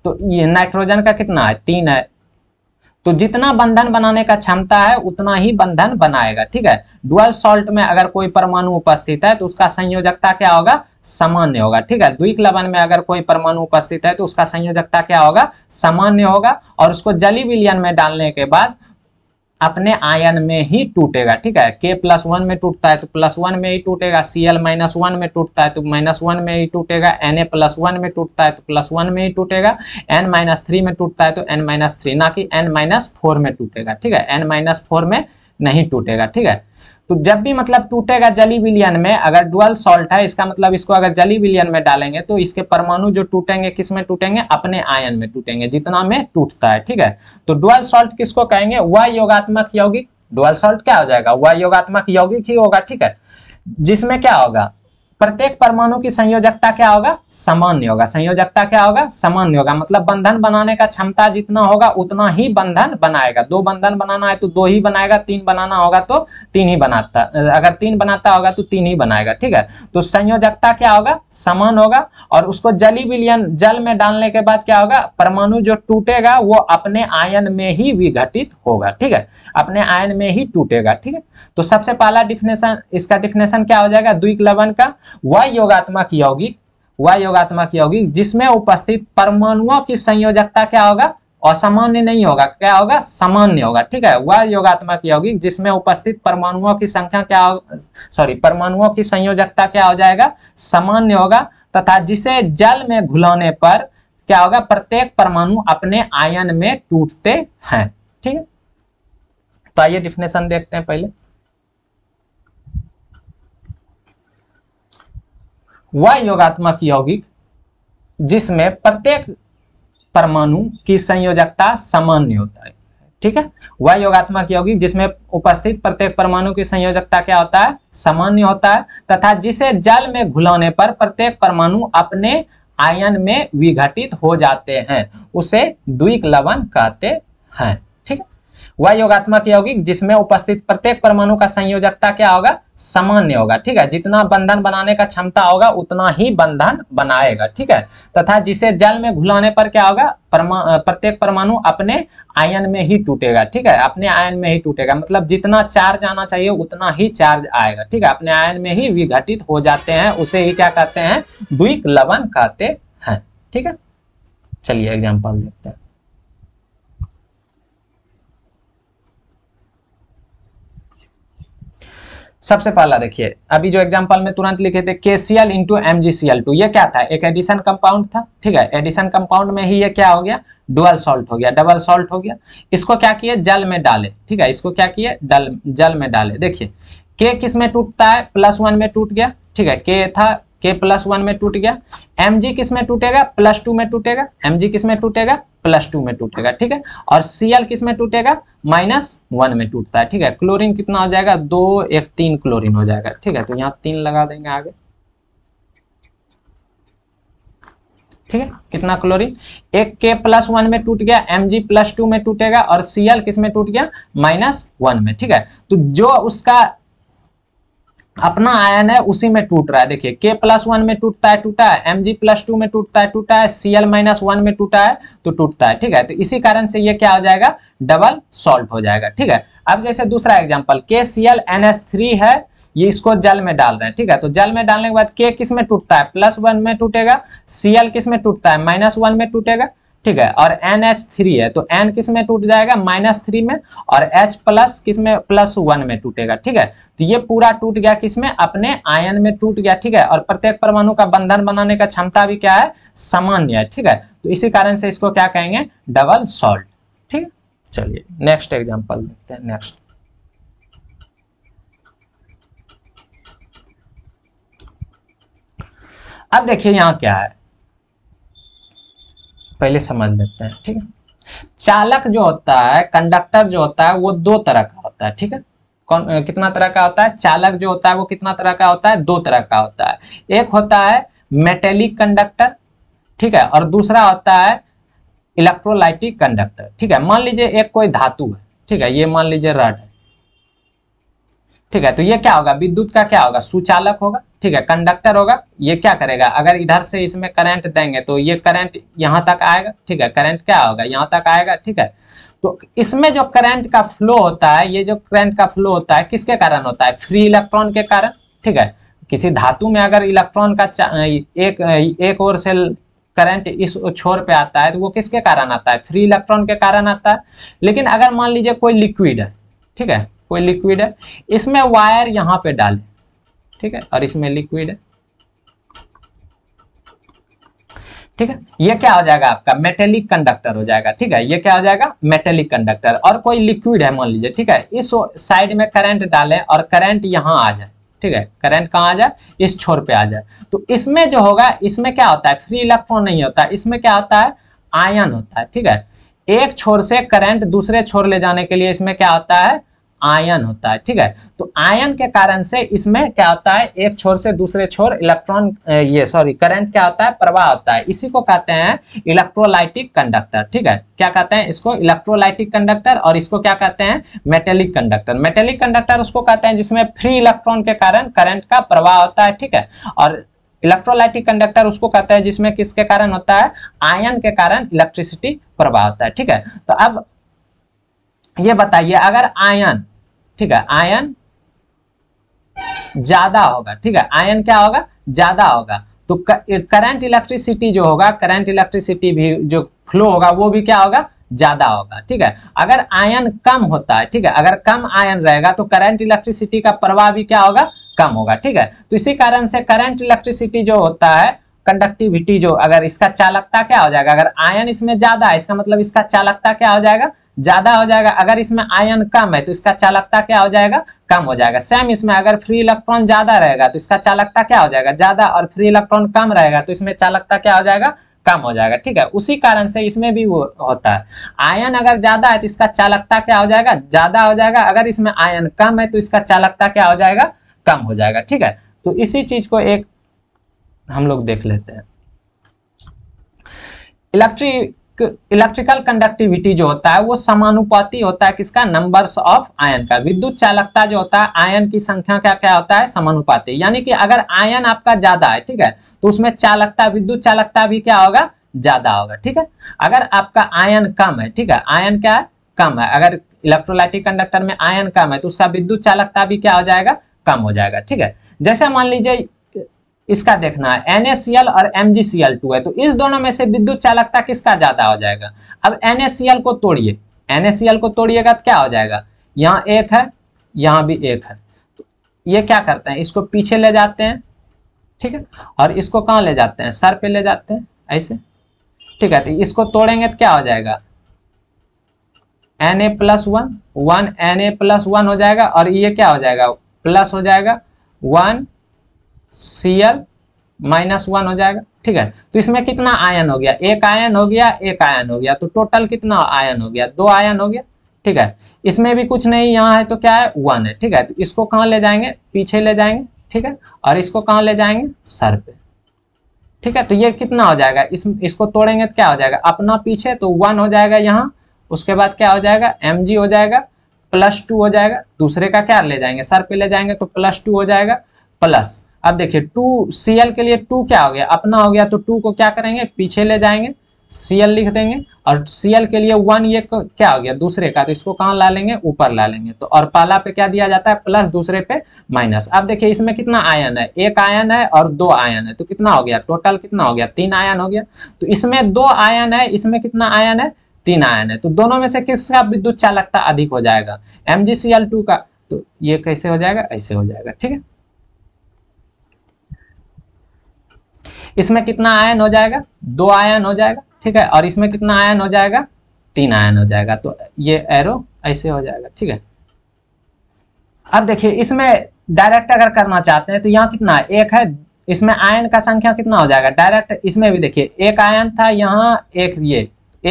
तो ये नाइट्रोजन का कितना है तीन है तो जितना बंधन बनाने का क्षमता है उतना ही बंधन बनाएगा ठीक है डुअल सॉल्ट में अगर कोई परमाणु उपस्थित है तो उसका संयोजकता क्या होगा सामान्य होगा ठीक है द्विक लवन में अगर कोई परमाणु उपस्थित है तो उसका संयोजकता क्या होगा सामान्य होगा और उसको जली विलियन में डालने के बाद अपने आयन में ही टूटेगा ठीक है के प्लस वन में टूटता है तो प्लस वन में ही टूटेगा सी एल माइनस वन में टूटता है तो माइनस वन में ही टूटेगा एन ए प्लस वन में टूटता है तो प्लस वन में ही टूटेगा एन माइनस थ्री में टूटता है तो एन माइनस थ्री ना कि एन माइनस फोर में टूटेगा ठीक है एन माइनस फोर में नहीं टूटेगा ठीक है तो जब भी मतलब टूटेगा जली विलियन में अगर डुअल सॉल्ट है इसका मतलब इसको अगर जली विलियन में डालेंगे तो इसके परमाणु जो टूटेंगे किस में टूटेंगे अपने आयन में टूटेंगे जितना में टूटता है ठीक है तो डुअल सॉल्ट किसको कहेंगे वह योगात्मक यौगिक डुअल सॉल्ट क्या हो जाएगा वह योगात्मक यौगिक ही होगा ठीक है जिसमें क्या होगा प्रत्येक परमाणु की संयोजकता क्या होगा सामान्य होगा संयोजकता क्या होगा सामान्य होगा मतलब बंधन बनाने का क्षमता जितना होगा उतना ही बंधन बनाएगा दो बंधन बनाना है तो दो ही बनाएगा तीन बनाना होगा तो तीन ही बनाता अगर तीन बनाता होगा तो तीन ही बनाएगा ठीक है तो संयोजकता क्या होगा समान होगा और उसको जली विलियन जल में डालने के बाद क्या होगा परमाणु जो टूटेगा वो अपने आयन में ही विघटित होगा ठीक है अपने आयन में ही टूटेगा ठीक है तो सबसे पहला डिफिनेशन इसका डिफिनेशन क्या हो जाएगा द्विक लवन का वह योगात्मक यौगिक वह योगात्मक यौगिक जिसमें उपस्थित परमाणुओं की संयोजकता क्या होगा असामान्य नहीं होगा क्या होगा सामान्य होगा ठीक है वह योगात्मक यौगिक जिसमें उपस्थित परमाणुओं की संख्या क्या सॉरी परमाणुओं की संयोजकता क्या हो जाएगा सामान्य होगा तथा जिसे जल में घुलाने पर क्या होगा प्रत्येक परमाणु अपने आयन में टूटते हैं ठीक है तो आइए डिफिनेशन देखते हैं पहले वह योगात्मक यौगिक जिसमें प्रत्येक परमाणु की संयोजकता सामान्य होता है ठीक है वह योगात्मक यौगिक जिसमें उपस्थित प्रत्येक परमाणु की संयोजकता क्या होता है सामान्य होता है तथा जिसे जल में घुलाने पर प्रत्येक परमाणु अपने आयन में विघटित हो जाते हैं उसे द्विक लवण कहते हैं वह योगात्मक यौगिक जिसमें उपस्थित प्रत्येक परमाणु का संयोजकता क्या होगा सामान्य होगा ठीक है जितना बंधन बनाने का क्षमता होगा उतना ही बंधन बनाएगा ठीक है तथा जिसे जल में घुलाने पर क्या होगा परमा प्रत्येक परमाणु अपने आयन में ही टूटेगा ठीक है अपने आयन में ही टूटेगा मतलब जितना चार्ज आना चाहिए उतना ही चार्ज आएगा ठीक है अपने आयन में ही विघटित हो जाते हैं उसे ही क्या कहते हैं द्विक लवन कहते हैं ठीक है चलिए एग्जाम्पल देखते हैं सबसे पहला देखिए अभी जो एग्जांपल में तुरंत लिखे थे K C L into M G C L two ये क्या था एक एडिशन कंपाउंड था ठीक है एडिशन कंपाउंड में ही ये क्या हो गया डुअल सॉल्ट हो गया डबल सॉल्ट हो गया इसको क्या किए जल में डाले ठीक है इसको क्या किए डल जल में डाले देखिए के किस में टूटता है प्लस वन में टूट गया ठीक है के था के प्लस वन में टूट गया एम जी किस में टूटेगा प्लस टू में टूटेगा एम जी किस में टूटेगा प्लस टू में टूटेगा ठीक है और सीएल किस में टूटेगा माइनस वन में टूटता है ठीक है क्लोरीन कितना हो जाएगा दो एक तीन क्लोरीन हो जाएगा ठीक है तो यहाँ तीन लगा देंगे आगे ठीक है कितना क्लोरीन एक के प्लस वन में टूट गया एम जी प्लस टू में टूटेगा और सीएल किस में टूट गया माइनस वन में ठीक है तो जो उसका अपना आयन है उसी में टूट रहा है देखिए K प्लस वन में टूटता है टूटा है Mg प्लस टू में टूटता है टूटा है Cl माइनस वन में टूटा है तो टूटता है ठीक है तो इसी कारण से ये क्या हो जाएगा डबल सॉल्ट हो जाएगा ठीक है अब जैसे दूसरा example K C L N S three है ये इसको जल में डाल रहे हैं ठीक है तो जल में डालने के बाद के किस में टूटता है प्लस वन में टूटेगा सीएल किस में टूटता है माइनस वन में टूटेगा ठीक है और एन एच थ्री है तो एन किस में टूट जाएगा माइनस थ्री में और एच प्लस किस में प्लस वन में टूटेगा ठीक है तो ये पूरा टूट गया किस में अपने आयन में टूट गया ठीक है और प्रत्येक परमाणु का बंधन बनाने का क्षमता भी क्या है सामान्य है ठीक है तो इसी कारण से इसको क्या कहेंगे डबल सॉल्ट ठीक है चलिए नेक्स्ट एग्जाम्पल देखते हैं नेक्स्ट अब देखिए यहाँ क्या है पहले समझ लेते हैं ठीक है चालक जो होता है कंडक्टर जो होता है वो दो तरह का होता है ठीक है कौन कितना तरह का होता है चालक जो होता है वो कितना तरह का होता है दो तरह का होता है एक होता है मेटेलिक कंडक्टर ठीक है और दूसरा होता है इलेक्ट्रोलाइटिक कंडक्टर ठीक है मान लीजिए एक कोई धातु है ठीक है ये मान लीजिए रड है ठीक है तो ये क्या होगा विद्युत का क्या होगा सुचालक होगा ठीक है कंडक्टर होगा ये क्या करेगा अगर इधर से इसमें करंट देंगे तो ये करंट यहाँ तक आएगा ठीक है करंट क्या होगा यहाँ तक आएगा ठीक है तो इसमें जो करंट का फ्लो होता है ये जो करंट का फ्लो होता है किसके कारण होता है फ्री इलेक्ट्रॉन के कारण ठीक है किसी धातु में अगर इलेक्ट्रॉन का एक एक ओर से करंट इस छोर पे आता है तो वो किसके कारण आता है फ्री इलेक्ट्रॉन के कारण आता है लेकिन अगर मान लीजिए कोई लिक्विड है ठीक है कोई लिक्विड है इसमें वायर यहां पे डालें ठीक है और इसमें लिक्विड है ठीक है ये क्या हो जाएगा आपका मेटेलिक कंडक्टर हो जाएगा ठीक है ये क्या हो जाएगा मेटेलिक कंडक्टर और कोई लिक्विड है मान लीजिए ठीक है इस साइड में करंट डालें और करंट यहां आ जाए ठीक है करंट कहां आ जाए इस छोर पे आ जाए तो इसमें जो होगा इसमें क्या होता है फ्री इलेक्ट्रॉन नहीं होता इसमें क्या होता है आयन होता है ठीक है एक छोर से करंट दूसरे छोर ले जाने के लिए इसमें क्या होता है आयन होता है ठीक है तो आयन के कारण से इसमें क्या होता है एक छोर से दूसरे छोर इलेक्ट्रॉन ये सॉरी करंट क्या होता है प्रवाह होता है इसी को कहते हैं इलेक्ट्रोलाइटिक कंडक्टर ठीक है क्या कहते हैं इसको इलेक्ट्रोलाइटिक कंडक्टर और इसको क्या कहते हैं मेटेलिक कंडक्टर मेटेलिक कंडक्टर उसको कहते हैं जिसमें फ्री इलेक्ट्रॉन के कारण करंट का प्रवाह होता है ठीक है और इलेक्ट्रोलाइटिक कंडक्टर उसको कहते हैं जिसमें किसके कारण होता है आयन के कारण इलेक्ट्रिसिटी प्रवाह होता है ठीक है तो अब ये बताइए अगर आयन ठीक है आयन ज्यादा होगा ठीक है आयन क्या होगा ज्यादा होगा तो करंट इलेक्ट्रिसिटी जो होगा करंट इलेक्ट्रिसिटी भी जो फ्लो होगा वो भी क्या होगा ज्यादा होगा ठीक है अगर आयन कम होता है ठीक है अगर कम आयन रहेगा तो करंट इलेक्ट्रिसिटी का प्रवाह भी क्या होगा कम होगा ठीक है तो इसी कारण से करंट इलेक्ट्रिसिटी जो होता है कंडक्टिविटी जो अगर इसका चालकता क्या हो जाएगा अगर आयन इसमें ज्यादा है इसका मतलब इसका चालकता क्या हो जाएगा ज्यादा हो जाएगा अगर इसमें आयन कम है तो इसका चालकता क्या हो जाएगा कम हो जाएगा सेम इसमें अगर फ्री इलेक्ट्रॉन ज्यादा रहेगा तो इसका चालकता क्या हो जाएगा ज्यादा और फ्री इलेक्ट्रॉन कम रहेगा तो इसमें चालकता क्या हो जाएगा कम हो जाएगा ठीक है उसी कारण से इसमें भी वो होता है आयन अगर ज्यादा है तो इसका चालकता क्या हो जाएगा ज्यादा हो जाएगा अगर इसमें आयन कम है तो इसका चालकता क्या हो जाएगा कम हो जाएगा ठीक है तो इसी चीज को एक हम लोग देख लेते हैं इलेक्ट्रिक इलेक्ट्रिकल कंडक्टिविटी जो होता है वो समानुपाती होता है किसका नंबर्स ऑफ आयन का विद्युत चालकता जो होता है आयन की संख्या क्या क्या होता है समानुपाती यानी कि अगर आयन आपका ज्यादा है ठीक है तो उसमें चालकता विद्युत चालकता भी क्या होगा ज्यादा होगा ठीक है अगर आपका आयन कम है ठीक है आयन क्या है कम है अगर इलेक्ट्रोलाइटिक कंडक्टर में आयन कम है तो उसका विद्युत चालकता भी क्या हो जाएगा कम हो जाएगा ठीक है जैसे मान लीजिए इसका देखना है एनएसीएल और एमजीसीएल टू है तो इस दोनों में से विद्युत चालकता किसका ज्यादा हो जाएगा अब एनएसीएल को तोड़िए एनएसीएल को तोड़िएगा तो क्या हो जाएगा यहाँ एक है यहाँ भी एक है तो ये क्या करते हैं इसको पीछे ले जाते हैं ठीक है और इसको कहाँ ले जाते हैं सर पे ले जाते हैं ऐसे ठीक है तो इसको तोड़ेंगे तो क्या हो जाएगा N A plus one one N A plus one हो जाएगा और ये क्या हो जाएगा प्लस हो जाएगा वन Cl माइनस वन हो जाएगा ठीक है तो इसमें कितना आयन हो गया एक आयन हो गया एक आयन हो गया तो टोटल कितना आयन हो गया दो आयन हो गया ठीक है इसमें भी कुछ नहीं यहाँ है तो क्या है वन है ठीक है तो इसको कहाँ ले जाएंगे पीछे ले जाएंगे ठीक है और इसको कहाँ ले जाएंगे सर पे ठीक है तो ये कितना हो जाएगा इस इसको तोड़ेंगे तो क्या हो जाएगा अपना पीछे तो वन हो जाएगा यहाँ उसके बाद क्या हो जाएगा एम हो जाएगा प्लस टू हो जाएगा दूसरे का क्या ले जाएंगे सर पे ले जाएंगे तो प्लस टू हो जाएगा प्लस अब देखिए टू सी के लिए टू क्या हो गया अपना हो गया तो टू को क्या करेंगे पीछे ले जाएंगे सीएल लिख देंगे और सीएल के लिए वन ये क्या हो गया दूसरे का तो इसको कहाँ ला लेंगे ऊपर ला लेंगे तो और पहला पे क्या दिया जाता है प्लस दूसरे पे माइनस अब देखिए इसमें कितना आयन है एक आयन है और दो आयन है तो कितना हो गया टोटल कितना हो गया तीन आयन हो गया तो इसमें दो आयन है इसमें कितना आयन है तीन आयन है तो दोनों में से किसका विद्युत चालकता अधिक हो जाएगा एम का तो ये कैसे हो जाएगा ऐसे हो जाएगा ठीक है इसमें कितना आयन हो जाएगा दो आयन हो जाएगा ठीक है और इसमें कितना आयन हो जाएगा तीन आयन हो जाएगा तो ये एरो ऐसे हो जाएगा ठीक है अब देखिए इसमें डायरेक्ट अगर करना चाहते हैं तो यहाँ कितना है? एक है इसमें आयन का संख्या कितना हो जाएगा डायरेक्ट इसमें भी देखिए एक आयन था यहाँ एक ये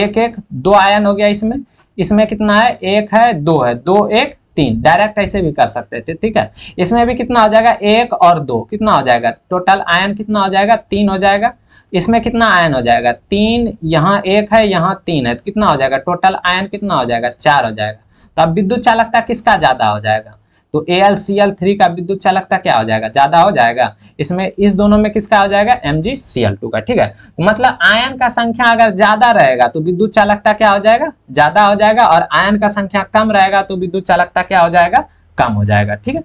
एक एक दो आयन हो गया इसमें इसमें कितना है एक है दो है दो एक तीन डायरेक्ट ऐसे भी कर सकते थे ठीक है इसमें भी कितना हो जाएगा एक और दो कितना हो जाएगा टोटल आयन कितना हो जाएगा तीन हो जाएगा इसमें कितना आयन हो जाएगा तीन यहाँ एक है यहाँ तीन है कितना हो जाएगा टोटल आयन कितना हो जाएगा चार हो जाएगा तो अब विद्युत चालकता किसका ज्यादा हो जाएगा तो A L C L three का विद्युत चालकता क्या हो जाएगा ज्यादा हो जाएगा इसमें इस दोनों में किसका हो जाएगा M G C L two का ठीक है तो मतलब आयन का संख्या अगर ज्यादा रहेगा तो विद्युत चालकता क्या हो जाएगा ज्यादा हो जाएगा और आयन का संख्या कम रहेगा तो विद्युत चालकता क्या हो जाएगा कम हो जाएगा ठीक है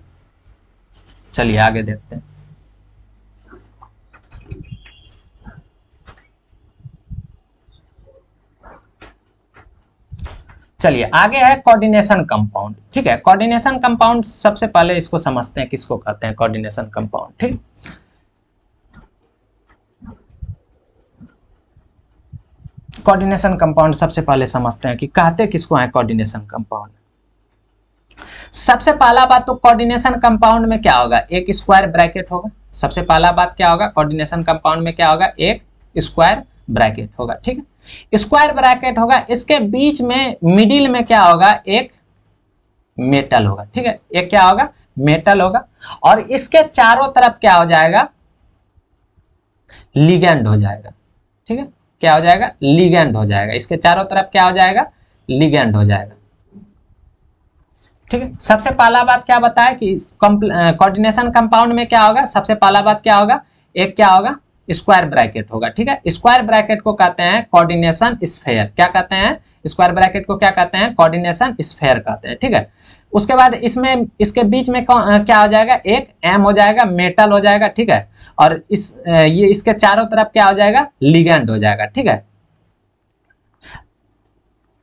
चलिए आगे देखते हैं चलिए आगे है कोऑर्डिनेशन कंपाउंड ठीक है कोऑर्डिनेशन कंपाउंड सबसे पहले इसको समझते हैं किसको कहते हैं कोऑर्डिनेशन कंपाउंड ठीक कोऑर्डिनेशन कंपाउंड सबसे पहले समझते हैं कि कहते किसको है कोऑर्डिनेशन कंपाउंड सबसे पहला बात तो कोऑर्डिनेशन कंपाउंड में क्या होगा एक स्क्वायर ब्रैकेट होगा सबसे पहला बात क्या होगा कोऑर्डिनेशन कंपाउंड में क्या होगा एक स्क्वायर ब्रैकेट होगा ठीक है स्क्वायर ब्रैकेट होगा इसके बीच में मिडिल में क्या होगा एक मेटल होगा ठीक है एक क्या होगा मेटल होगा और इसके चारों तरफ क्या हो जाएगा लिगेंड हो जाएगा ठीक है क्या हो जाएगा लिगेंड हो जाएगा इसके चारों तरफ क्या हो जाएगा लिगेंड हो जाएगा ठीक है सबसे पहला बात क्या बताया कि कोऑर्डिनेशन कंपाउंड में क्या होगा सबसे पहला बात क्या होगा एक क्या होगा स्क्वायर ब्रैकेट होगा ठीक है स्क्वायर ब्रैकेट को कहते हैं कोऑर्डिनेशन स्फेयर क्या कहते हैं स्क्वायर ब्रैकेट को क्या कहते हैं कोऑर्डिनेशन स्फेयर कहते हैं ठीक है उसके बाद इसमें इसके बीच में क्या हो जाएगा एक एम हो जाएगा मेटल हो जाएगा ठीक है और इस ये इसके चारों तरफ क्या हो जाएगा लिगेंड हो जाएगा ठीक है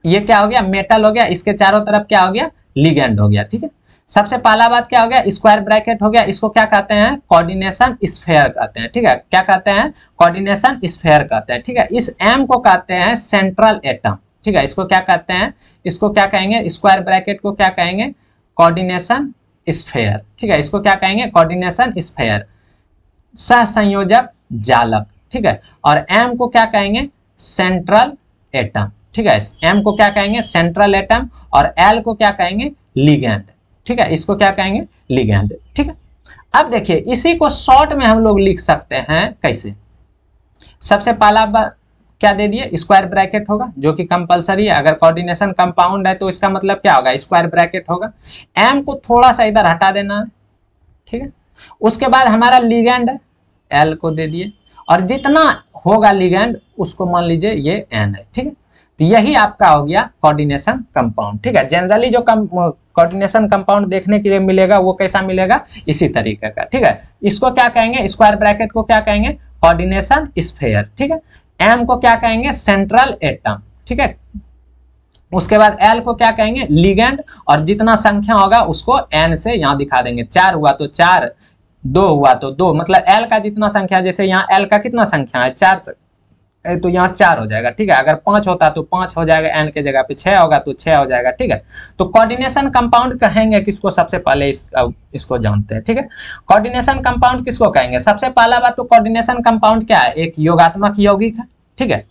ये क्या हो गया मेटल हो गया इसके चारों तरफ क्या हो गया लिगेंड हो गया ठीक है सबसे पहला बात क्या हो गया स्क्वायर ब्रैकेट हो गया इसको क्या कहते हैं कोऑर्डिनेशन स्फेयर कहते हैं ठीक है क्या कहते हैं कोऑर्डिनेशन स्फेयर कहते हैं ठीक है इस एम को कहते हैं सेंट्रल एटम ठीक है इसको क्या कहते हैं इसको क्या कहेंगे स्क्वायर ब्रैकेट को क्या कहेंगे कोऑर्डिनेशन स्फेयर ठीक है इसको क्या कहेंगे कोऑर्डिनेशन स्फेयर संयोजक जालक ठीक है और एम को क्या कहेंगे सेंट्रल एटम ठीक है एम को क्या कहेंगे सेंट्रल एटम और एल को क्या कहेंगे लिगेंड ठीक है इसको क्या कहेंगे लिगेंड ठीक है अब देखिए इसी को शॉर्ट में हम लोग लिख सकते हैं कैसे सबसे पहला क्या दे दिए स्क्वायर ब्रैकेट होगा जो कि कंपलसरी है अगर कोऑर्डिनेशन कंपाउंड है तो इसका मतलब क्या होगा स्क्वायर ब्रैकेट होगा एम को थोड़ा सा इधर हटा देना है ठीक है उसके बाद हमारा लिगेंड है एल को दे दिए और जितना होगा लिगेंड उसको मान लीजिए ये एन है ठीक है तो यही आपका हो गया कोऑर्डिनेशन कंपाउंड ठीक है जनरली जो कोऑर्डिनेशन कंपाउंड देखने के लिए मिलेगा वो कैसा मिलेगा इसी तरीके का ठीक है इसको क्या कहेंगे स्क्वायर ब्रैकेट को क्या कहेंगे कोऑर्डिनेशन स्फेयर ठीक है एम को क्या कहेंगे सेंट्रल एटम ठीक है उसके बाद एल को क्या कहेंगे लिगेंड और जितना संख्या होगा उसको एन से यहाँ दिखा देंगे चार हुआ तो चार दो हुआ तो दो मतलब एल का जितना संख्या जैसे यहाँ एल का कितना संख्या है चार तो यहाँ चार हो जाएगा ठीक है अगर पांच होता तो पांच हो जाएगा एन के जगह पे छह होगा तो छह हो जाएगा ठीक है तो कोऑर्डिनेशन कंपाउंड कहेंगे किसको सबसे पहले इस, इसको जानते हैं ठीक है कोऑर्डिनेशन कंपाउंड किसको कहेंगे सबसे पहला बात तो कोऑर्डिनेशन कंपाउंड क्या है एक योगात्मक यौगिक है ठीक है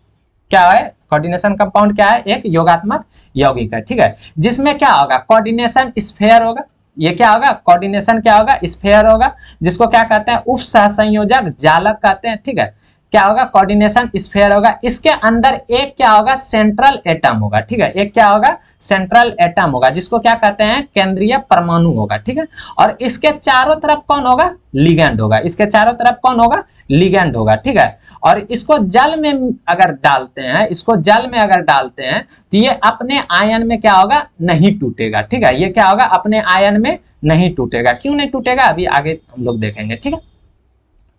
क्या है कोऑर्डिनेशन कंपाउंड क्या है एक योगात्मक यौगिक है ठीक है जिसमें क्या होगा कोऑर्डिनेशन स्फेयर होगा ये क्या होगा कोऑर्डिनेशन क्या होगा स्फेयर होगा जिसको क्या कहते हैं उप सहसंयोजक जालक कहते हैं ठीक है क्या होगा कोऑर्डिनेशन स्फेयर होगा इसके अंदर एक क्या होगा सेंट्रल एटम होगा ठीक है एक क्या होगा सेंट्रल एटम होगा जिसको क्या कहते हैं केंद्रीय परमाणु होगा ठीक है और इसके चारों तरफ कौन होगा लिगेंड होगा इसके चारों तरफ कौन होगा लिगेंड होगा ठीक है और इसको जल में अगर डालते हैं इसको जल में अगर डालते हैं तो ये अपने आयन में क्या होगा नहीं टूटेगा ठीक है ये क्या होगा अपने आयन में नहीं टूटेगा क्यों नहीं टूटेगा अभी आगे हम लोग देखेंगे ठीक है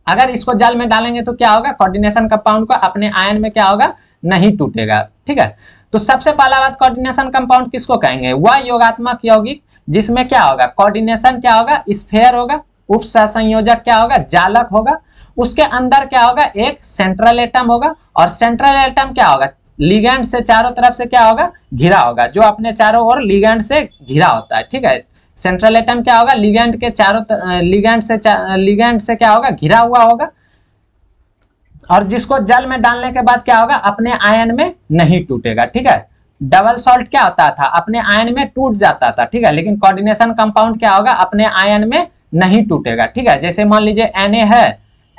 अगर इसको जल में डालेंगे तो क्या होगा कोऑर्डिनेशन कंपाउंड को अपने आयन में क्या होगा नहीं टूटेगा ठीक है तो सबसे पहला बात कोऑर्डिनेशन कंपाउंड किसको कहेंगे वह योगात्मक यौगिक जिसमें क्या होगा कोऑर्डिनेशन क्या होगा स्फेयर होगा उप संयोजक क्या होगा जालक होगा उसके अंदर क्या होगा एक सेंट्रल एटम होगा और सेंट्रल एटम क्या होगा लिगेंड से चारों तरफ से क्या होगा घिरा होगा जो अपने चारों ओर लिगेंड से घिरा होता है ठीक है सेंट्रल एटम क्या होगा लिगेंड के चारों लिगेंड से लिगेंड से क्या होगा घिरा हुआ होगा और जिसको जल में डालने के बाद क्या होगा अपने आयन में नहीं टूटेगा ठीक है डबल सॉल्ट क्या होता था अपने आयन में टूट जाता था ठीक है लेकिन कॉर्डिनेशन कंपाउंड क्या होगा अपने आयन में नहीं टूटेगा ठीक है जैसे मान लीजिए एन है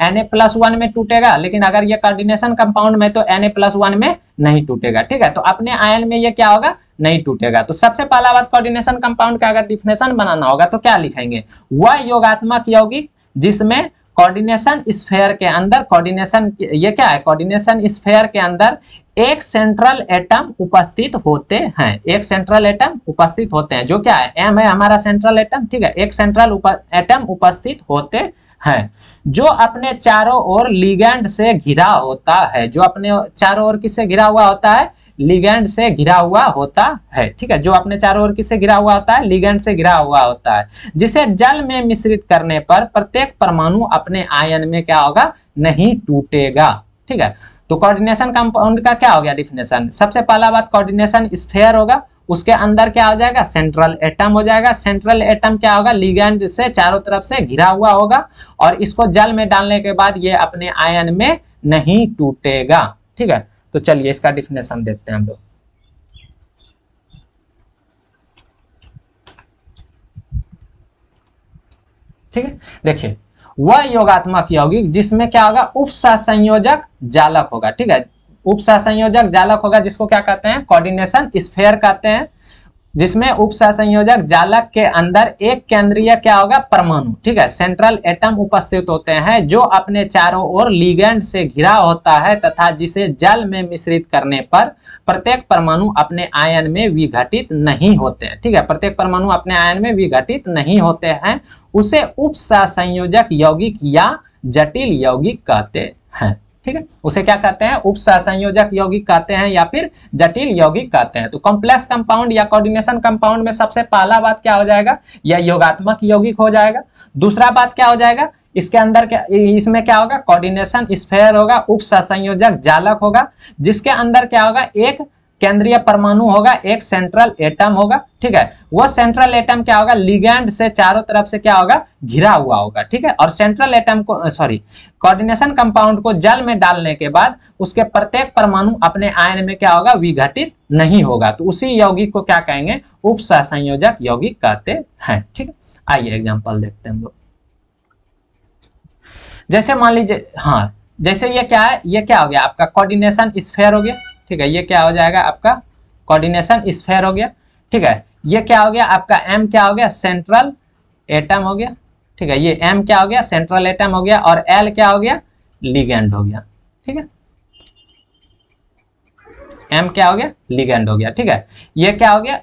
एन ए प्लस वन में टूटेगा लेकिन अगर ये कॉर्डिनेशन कंपाउंड में तो एन ए प्लस वन में नहीं टूटेगा ठीक है तो अपने आयन में ये क्या होगा नहीं टूटेगा तो सबसे पहला बात कोऑर्डिनेशन कंपाउंड का अगर डिफिनेशन बनाना होगा तो क्या लिखेंगे वह योगात्मक यौगिक जिसमें कोऑर्डिनेशन स्फेयर के अंदर कोऑर्डिनेशन ये क्या है कोऑर्डिनेशन स्फेयर के अंदर एक सेंट्रल एटम उपस्थित होते हैं एक सेंट्रल एटम उपस्थित होते हैं जो क्या है एम है हमारा सेंट्रल एटम ठीक है एक सेंट्रल उप, एटम उपस्थित होते हैं जो अपने चारों ओर लिगेंड से घिरा होता है जो अपने चारों ओर किससे घिरा हुआ होता है लिगेंड से घिरा हुआ होता है ठीक है जो अपने चारों ओर किससे घिरा हुआ होता है लिगेंड से घिरा हुआ होता है जिसे जल में मिश्रित करने पर प्रत्येक परमाणु अपने आयन में क्या होगा नहीं टूटेगा ठीक है तो कोऑर्डिनेशन कंपाउंड का क्या हो गया डिफिनेशन सबसे पहला बात कोऑर्डिनेशन स्फेयर होगा उसके अंदर क्या हो जाएगा सेंट्रल एटम हो जाएगा सेंट्रल एटम क्या होगा लिगेंड से चारों तरफ से घिरा हुआ होगा और इसको जल में डालने के बाद ये अपने आयन में नहीं टूटेगा ठीक है तो चलिए इसका डिफिनेशन देखते हैं हम लोग ठीक है देखिए वह योगात्मक यौगिक जिसमें क्या होगा उपसा संयोजक जालक होगा ठीक है उपसा संयोजक जालक होगा जिसको क्या कहते हैं कोऑर्डिनेशन स्फेयर कहते हैं जिसमें उप संयोजक जालक के अंदर एक केंद्रीय क्या होगा परमाणु ठीक है सेंट्रल एटम उपस्थित होते हैं जो अपने चारों ओर लीगेंड से घिरा होता है तथा जिसे जल में मिश्रित करने पर प्रत्येक परमाणु अपने आयन में विघटित नहीं होते ठीक है प्रत्येक परमाणु अपने आयन में विघटित नहीं होते हैं उसे उप संयोजक यौगिक या जटिल यौगिक कहते हैं ठीक है उसे क्या कहते हैं उप संयोजक यौगिक कहते हैं या फिर जटिल यौगिक कहते हैं तो कॉम्प्लेक्स कंपाउंड या कोऑर्डिनेशन कंपाउंड में सबसे पहला बात क्या हो जाएगा यह योगात्मक यौगिक हो जाएगा दूसरा बात क्या हो जाएगा इसके अंदर क्या इसमें क्या होगा कोऑर्डिनेशन स्फेयर होगा उप संयोजक जालक होगा जिसके अंदर क्या होगा एक केंद्रीय परमाणु होगा एक सेंट्रल एटम होगा ठीक है वो सेंट्रल एटम क्या होगा लिगेंड से चारों तरफ से क्या होगा घिरा हुआ होगा ठीक है और सेंट्रल एटम को सॉरी कोऑर्डिनेशन कंपाउंड को जल में डालने के बाद उसके प्रत्येक परमाणु अपने आयन में क्या होगा विघटित नहीं होगा तो उसी यौगिक को क्या कहेंगे उप संयोजक यौगिक कहते हैं ठीक है आइए एग्जाम्पल देखते हैं हम लोग जैसे मान लीजिए हाँ जैसे ये क्या है ये क्या हो गया आपका कोऑर्डिनेशन स्फेयर हो गया ठीक है ये क्या हो जाएगा आपका कोऑर्डिनेशन स्फेयर हो गया ठीक है ये क्या हो गया आपका एम क्या हो गया सेंट्रल एटम हो गया ठीक है ये एम क्या हो गया सेंट्रल एटम हो गया और एल क्या हो गया लिगेंड हो गया ठीक है एम क्या हो गया लिगेंड हो गया ठीक है ये क्या हो गया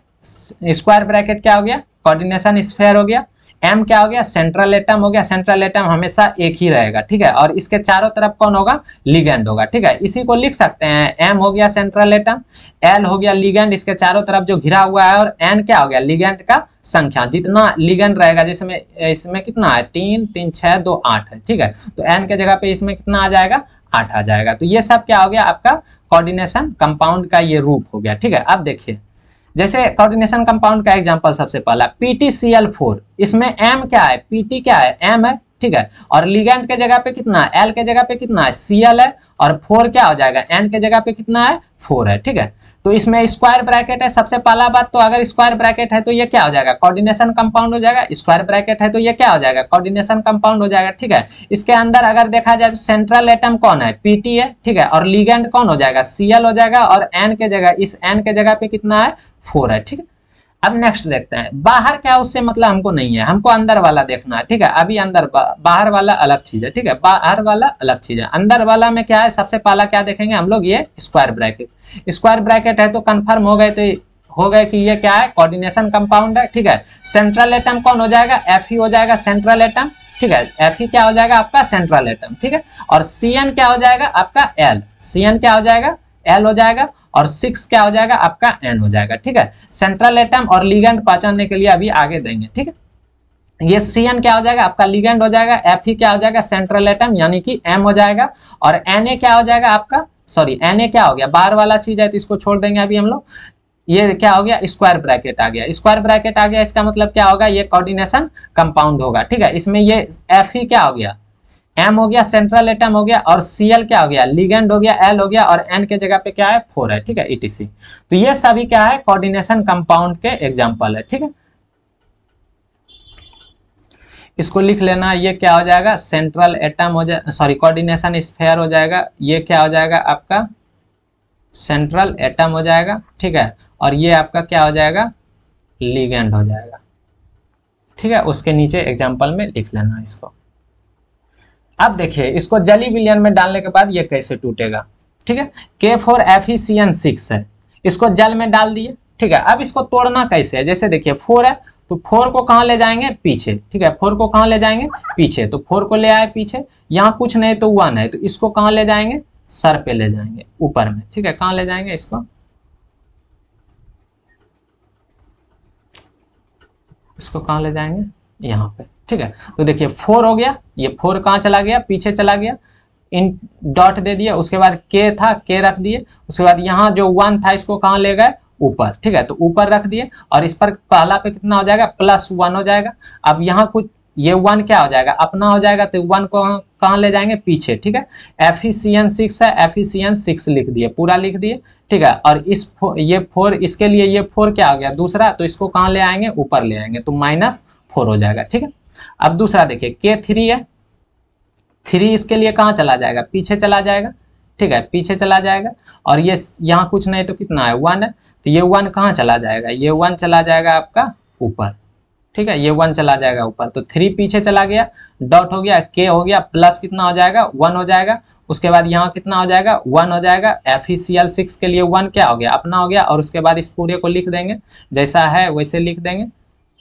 स्क्वायर ब्रैकेट क्या हो गया कोऑर्डिनेशन स्फेयर हो गया एम क्या हो गया सेंट्रल एटम हो गया सेंट्रल एटम हमेशा एक ही रहेगा ठीक है और इसके चारों तरफ कौन होगा लिगेंड होगा ठीक है इसी को लिख सकते हैं एम हो गया सेंट्रल एटम एल हो गया लिगेंड इसके चारों तरफ जो घिरा हुआ है और एन क्या हो गया लिगेंड का संख्या जितना लिगेंड रहेगा जिसमें इसमें कितना है तीन तीन छह दो आठ है ठीक है तो एन के जगह पे इसमें कितना आ जाएगा आठ आ जाएगा तो ये सब क्या हो गया आपका कोऑर्डिनेशन कंपाउंड का ये रूप हो गया ठीक है अब देखिए जैसे कोऑर्डिनेशन कंपाउंड का एग्जांपल सबसे पहला PTCl4 इसमें M क्या है PT क्या है M है ठीक है और लिगेंड के जगह पे कितना है एल के जगह पे कितना है सी एल है और फोर क्या हो जाएगा एन के जगह पे कितना है फोर है ठीक है तो इसमें स्क्वायर ब्रैकेट है सबसे पहला बात तो अगर स्क्वायर ब्रैकेट है तो ये क्या हो जाएगा कोऑर्डिनेशन कंपाउंड हो जाएगा स्क्वायर ब्रैकेट है तो ये क्या हो जाएगा कोऑर्डिनेशन कंपाउंड हो जाएगा ठीक है इसके अंदर अगर देखा जाए तो सेंट्रल एटम कौन है पीटी है ठीक है और लिगेंड कौन हो जाएगा सीएल हो जाएगा और एन के जगह इस एन के जगह पे कितना है फोर है ठीक है अब नेक्स्ट देखते हैं बाहर क्या है उससे मतलब हमको नहीं है हमको अंदर वाला देखना है ठीक है अभी अंदर बा, बाहर वाला अलग चीज है ठीक है बाहर वाला अलग चीज है अंदर वाला में क्या है सबसे पहला क्या देखेंगे हम लोग ये स्क्वायर ब्रैकेट स्क्वायर ब्रैकेट है तो कंफर्म हो गए तो हो गए कि ये क्या है कोऑर्डिनेशन कंपाउंड है ठीक है सेंट्रल एटम कौन हो जाएगा एफ हो जाएगा सेंट्रल एटम ठीक है एफ क्या हो जाएगा आपका सेंट्रल एटम ठीक है और सी क्या हो जाएगा आपका एल सी क्या हो जाएगा एल हो जाएगा और सिक्स क्या हो जाएगा आपका एन हो जाएगा ठीक है सेंट्रल एटम और लिगेंड पहचानने के लिए अभी आगे देंगे ठीक है ये सी एन क्या हो जाएगा आपका लिगेंड हो जाएगा एफ ही क्या हो जाएगा सेंट्रल एटम यानी कि एम हो जाएगा और एन ए क्या हो जाएगा आपका सॉरी एन ए क्या हो गया बार वाला चीज है तो इसको छोड़ देंगे अभी हम लोग ये क्या हो गया स्क्वायर ब्रैकेट आ गया स्क्वायर ब्रैकेट आ गया इसका मतलब क्या होगा ये कोऑर्डिनेशन कंपाउंड होगा ठीक है इसमें ये एफ ही क्या हो गया एम हो गया सेंट्रल एटम हो गया और सीएल क्या हो गया लिगेंड हो गया एल हो गया और एन के जगह पे क्या है फोर है ठीक है इटीसी e तो ये सभी क्या है कोऑर्डिनेशन कंपाउंड के एग्जांपल है ठीक है इसको लिख लेना ये क्या हो जाएगा सेंट्रल एटम हो जाए सॉरी कोऑर्डिनेशन स्फेयर हो जाएगा ये क्या हो जाएगा आपका सेंट्रल एटम हो जाएगा ठीक है और ये आपका क्या हो जाएगा लिगेंड हो जाएगा ठीक है उसके नीचे एग्जाम्पल में लिख लेना इसको अब देखिए इसको जली विलियन में डालने के बाद ये कैसे टूटेगा ठीक है के फोर एफिसियन सिक्स है इसको जल में डाल दिए ठीक है अब इसको तोड़ना कैसे है जैसे देखिए फोर है तो फोर को कहाँ ले जाएंगे पीछे ठीक है फोर को कहाँ ले जाएंगे पीछे तो फोर को ले आए पीछे यहाँ कुछ नहीं तो वन है तो इसको कहाँ ले जाएंगे सर पे ले जाएंगे ऊपर में ठीक है कहाँ ले जाएंगे इसको इसको कहाँ ले जाएंगे यहाँ पे ठीक है तो देखिए फोर हो गया ये फोर कहाँ चला गया पीछे चला गया इन डॉट दे दिया उसके बाद के था के रख दिए उसके बाद यहाँ जो वन था इसको कहाँ ले गए ऊपर ठीक है तो ऊपर रख दिए और इस पर पहला पे कितना हो जाएगा प्लस वन हो जाएगा अब यहाँ कुछ ये वन क्या हो जाएगा अपना हो जाएगा तो वन को कहाँ ले जाएंगे पीछे ठीक है एफिसियन सिक्स है एफिसियन सिक्स लिख दिए पूरा लिख दिए ठीक है और इस फो, ये फोर इसके लिए ये फोर क्या हो गया दूसरा तो इसको कहाँ ले आएंगे ऊपर ले आएंगे तो माइनस फोर हो जाएगा ठीक है अब दूसरा देखिए के थ्री है थ्री इसके लिए कहाँ चला जाएगा पीछे चला जाएगा ठीक है पीछे चला जाएगा और ये यहाँ कुछ नहीं तो कितना है वन है तो ये वन कहाँ चला जाएगा ये वन चला जाएगा आपका ऊपर ठीक है ये वन चला जाएगा ऊपर तो थ्री पीछे चला गया डॉट हो गया के हो गया प्लस कितना हो जाएगा वन हो जाएगा उसके बाद यहाँ कितना हो जाएगा वन हो जाएगा एफिसियल सिक्स के लिए वन क्या हो गया अपना हो गया और उसके बाद इस पूरे को लिख देंगे जैसा है वैसे लिख देंगे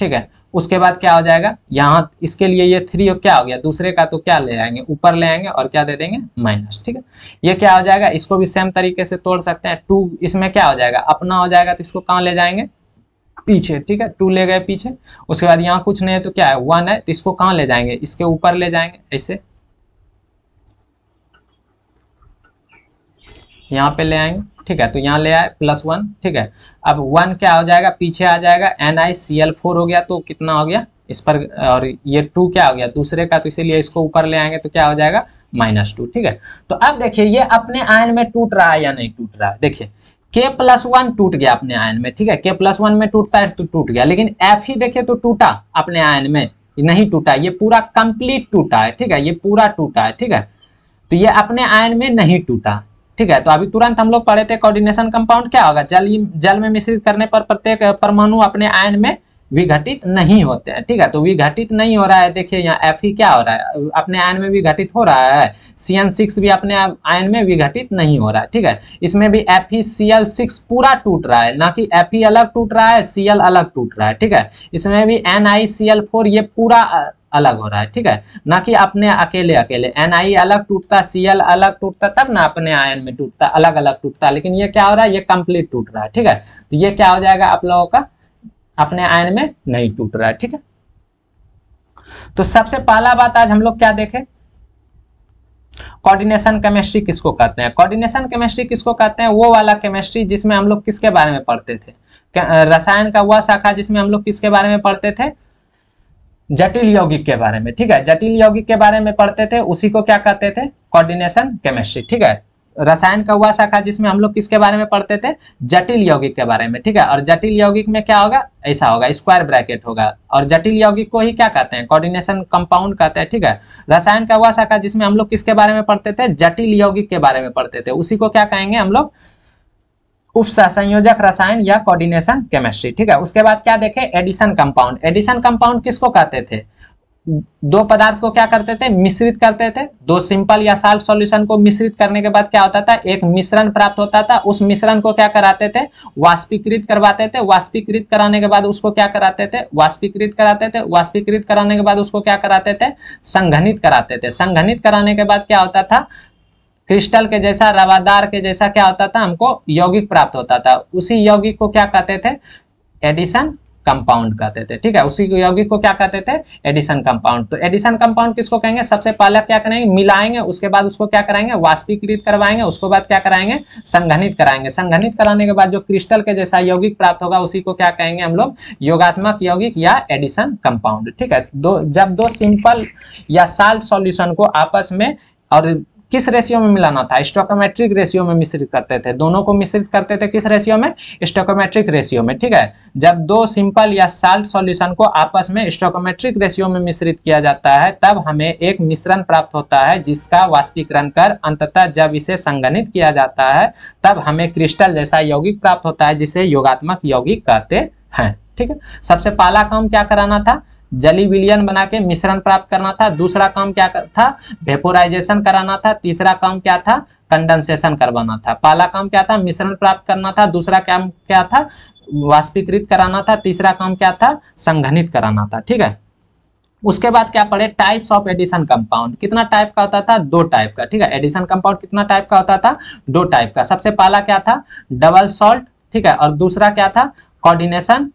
ठीक है उसके बाद क्या हो जाएगा यहाँ इसके लिए ये थ्री क्या हो गया दूसरे का तो क्या ले आएंगे ऊपर ले आएंगे और क्या दे देंगे माइनस ठीक है ये क्या हो जाएगा इसको भी सेम तरीके से तोड़ सकते हैं टू इसमें क्या हो जाएगा अपना हो जाएगा तो इसको कहाँ ले जाएंगे पीछे ठीक है टू ले गए पीछे उसके बाद यहाँ कुछ नहीं है तो क्या है वन है तो इसको कहाँ ले जाएंगे इसके ऊपर ले जाएंगे ऐसे यहाँ पे ले आएंगे ठीक है तो यहाँ ले आए प्लस वन ठीक है अब वन क्या हो जाएगा पीछे आ जाएगा N I C L four हो गया तो कितना हो गया इस पर और ये टू क्या हो गया दूसरे का तो इसीलिए इसको ऊपर ले आएंगे तो क्या हो जाएगा माइनस टू ठीक है तो अब देखिए ये अपने आयन में टूट रहा है या नहीं टूट रहा है देखिए के प्लस वन टूट गया अपने आयन में ठीक है के प्लस वन में टूटता है तो टूट गया लेकिन एफ ही देखिए तो टूटा अपने आयन में नहीं टूटा ये पूरा कंप्लीट टूटा है ठीक है ये पूरा टूटा है ठीक है तो ये अपने आयन में नहीं टूटा ठीक है तो अभी तुरंत हम लोग पढ़े थे कोऑर्डिनेशन कंपाउंड क्या होगा जल जल में मिश्रित करने पर प्रत्येक परमाणु अपने आयन में विघटित नहीं होते हैं ठीक है तो विघटित नहीं हो रहा है देखिए यहाँ एफ ही क्या हो रहा है अपने आयन में विघटित हो रहा है सी एन सिक्स भी अपने आयन में विघटित नहीं हो रहा है ठीक है इसमें भी एफ ही सी एल सिक्स पूरा टूट रहा है ना कि एफ ही अलग टूट रहा है सी एल अलग टूट रहा है ठीक है इसमें भी N I C L four ये पूरा अलग हो रहा है ठीक है ना कि अपने अकेले अकेले एन आई अलग टूटता सी एल अलग टूटता तब ना अपने आयन में टूटता अलग अलग टूटता लेकिन ये क्या हो रहा है ये कंप्लीट टूट रहा है ठीक है तो ये क्या हो जाएगा आप लोगों का अपने आयन में नहीं टूट रहा है ठीक है तो सबसे पहला बात आज हम लोग क्या देखें कोऑर्डिनेशन केमिस्ट्री किसको कहते हैं कोऑर्डिनेशन केमिस्ट्री किसको कहते हैं वो वाला केमिस्ट्री जिसमें हम लोग किसके बारे में पढ़ते थे रसायन का वह शाखा जिसमें हम लोग किसके बारे में पढ़ते थे जटिल यौगिक के बारे में ठीक है जटिल यौगिक के बारे में पढ़ते थे उसी को क्या कहते थे कोऑर्डिनेशन केमिस्ट्री ठीक है रसायन का हुआ शाखा जिसमें हम लोग किसके बारे में पढ़ते थे जटिल यौगिक के बारे में ठीक है और जटिल यौगिक में क्या होगा ऐसा होगा स्क्वायर ब्रैकेट होगा और जटिल यौगिक को ही क्या कहते हैं कोऑर्डिनेशन कंपाउंड कहते हैं ठीक है रसायन का हुआ शाखा जिसमें हम लोग किसके बारे में पढ़ते थे जटिल यौगिक के बारे में पढ़ते थे उसी को क्या कहेंगे हम लोग उप संयोजक रसायन या कोऑर्डिनेशन केमिस्ट्री ठीक है उसके बाद क्या देखें एडिशन कंपाउंड एडिशन कंपाउंड किसको कहते थे दो पदार्थ को क्या करते थे मिश्रित करते थे दो सिंपल या साल्ट सॉल्यूशन को मिश्रित करने के बाद क्या होता था एक मिश्रण प्राप्त होता था उस मिश्रण को क्या कराते थे वाष्पीकृत करवाते थे वाष्पीकृत कराने के बाद उसको क्या कराते थे वाष्पीकृत कराते थे वाष्पीकृत कराने के बाद उसको क्या कराते थे संघनित कराते थे संघनित कराने के बाद क्या होता था क्रिस्टल के जैसा रवादार के जैसा क्या होता था हमको यौगिक प्राप्त होता था उसी यौगिक को क्या कहते थे एडिशन कंपाउंड कहते थे ठीक है उसी यौगिक को क्या कहते थे एडिशन कंपाउंड तो एडिशन कंपाउंड किसको कहेंगे सबसे पहले क्या करेंगे मिलाएंगे उसके बाद उसको क्या कराएंगे वाष्पीकृत करवाएंगे उसको बाद क्या कराएंगे संघनित कराएंगे संघनित कराने के बाद जो क्रिस्टल के जैसा यौगिक प्राप्त होगा उसी को क्या कहेंगे हम लोग योगात्मक यौगिक या एडिशन कंपाउंड ठीक है दो जब दो सिंपल या साल्ट सॉल्यूशन को आपस में और किस रेशियो में मिलाना था स्टोकोमेट्रिक रेशियो में मिश्रित करते थे दोनों को मिश्रित करते थे किस रेशियो में स्टोकोमेट्रिक रेशियो में ठीक है जब दो सिंपल या साल्ट सॉल्यूशन को आपस में स्टोकोमेट्रिक रेशियो में मिश्रित किया जाता है तब हमें एक मिश्रण प्राप्त होता है जिसका वाष्पीकरण कर अंततः जब इसे संगणित किया जाता है तब हमें क्रिस्टल जैसा यौगिक प्राप्त होता है जिसे योगात्मक यौगिक कहते हैं ठीक है सबसे पहला काम क्या कराना था जली विलियन बना के मिश्रण प्राप्त करना था दूसरा काम क्या था वेपोराइजेशन कराना था तीसरा काम क्या था कंडेंसेशन करवाना था पहला काम क्या था मिश्रण प्राप्त करना था दूसरा काम क्या था वाष्पीकृत कराना था तीसरा काम क्या था संघनित कराना था ठीक है उसके बाद क्या पढ़े टाइप्स ऑफ एडिशन कंपाउंड कितना टाइप का होता था दो टाइप का ठीक है एडिशन कंपाउंड कितना टाइप का होता था दो टाइप का सबसे पहला क्या था डबल सॉल्ट ठीक है और दूसरा क्या था कोऑर्डिनेशन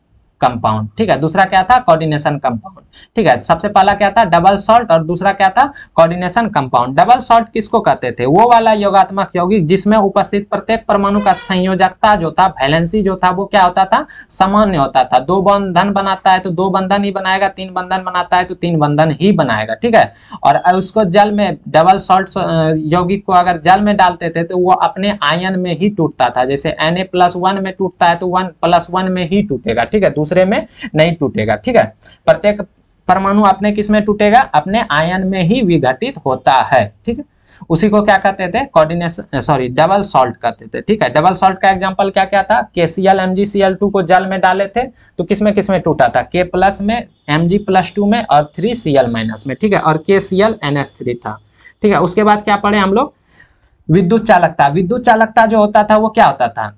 कंपाउंड ठीक है दूसरा क्या था कोऑर्डिनेशन कंपाउंड ठीक है सबसे पहला क्या था डबल सॉल्ट और दूसरा क्या था कोऑर्डिनेशन कंपाउंड डबल सॉल्ट किसको कहते थे वो वाला योगात्मक यौगिक जिसमें उपस्थित प्रत्येक परमाणु का संयोजकता जो था वैलेंसी जो था वो क्या होता था सामान्य होता था दो बंधन बनाता है तो दो बंधन ही बनाएगा तीन बंधन बनाता है तो तीन बंधन ही बनाएगा ठीक है और उसको जल में डबल सॉल्ट यौगिक को अगर जल में डालते थे तो वो अपने आयन में ही टूटता था जैसे एन में टूटता है तो वन प्लस में ही टूटेगा ठीक है दूसरा दूसरे में नहीं टूटेगा ठीक है प्रत्येक परमाणु अपने किस में टूटेगा अपने आयन में ही विघटित होता है ठीक है उसी को क्या कहते थे कोऑर्डिनेशन सॉरी डबल सॉल्ट कहते थे ठीक है डबल सॉल्ट का एग्जांपल क्या क्या था के सी टू को जल में डाले थे तो किस में किस में टूटा था के प्लस में एम जी प्लस टू में और थ्री सी एल माइनस में ठीक है और K C L N S three था ठीक है उसके बाद क्या पढ़े हम लोग विद्युत चालकता विद्युत चालकता जो होता था वो क्या होता था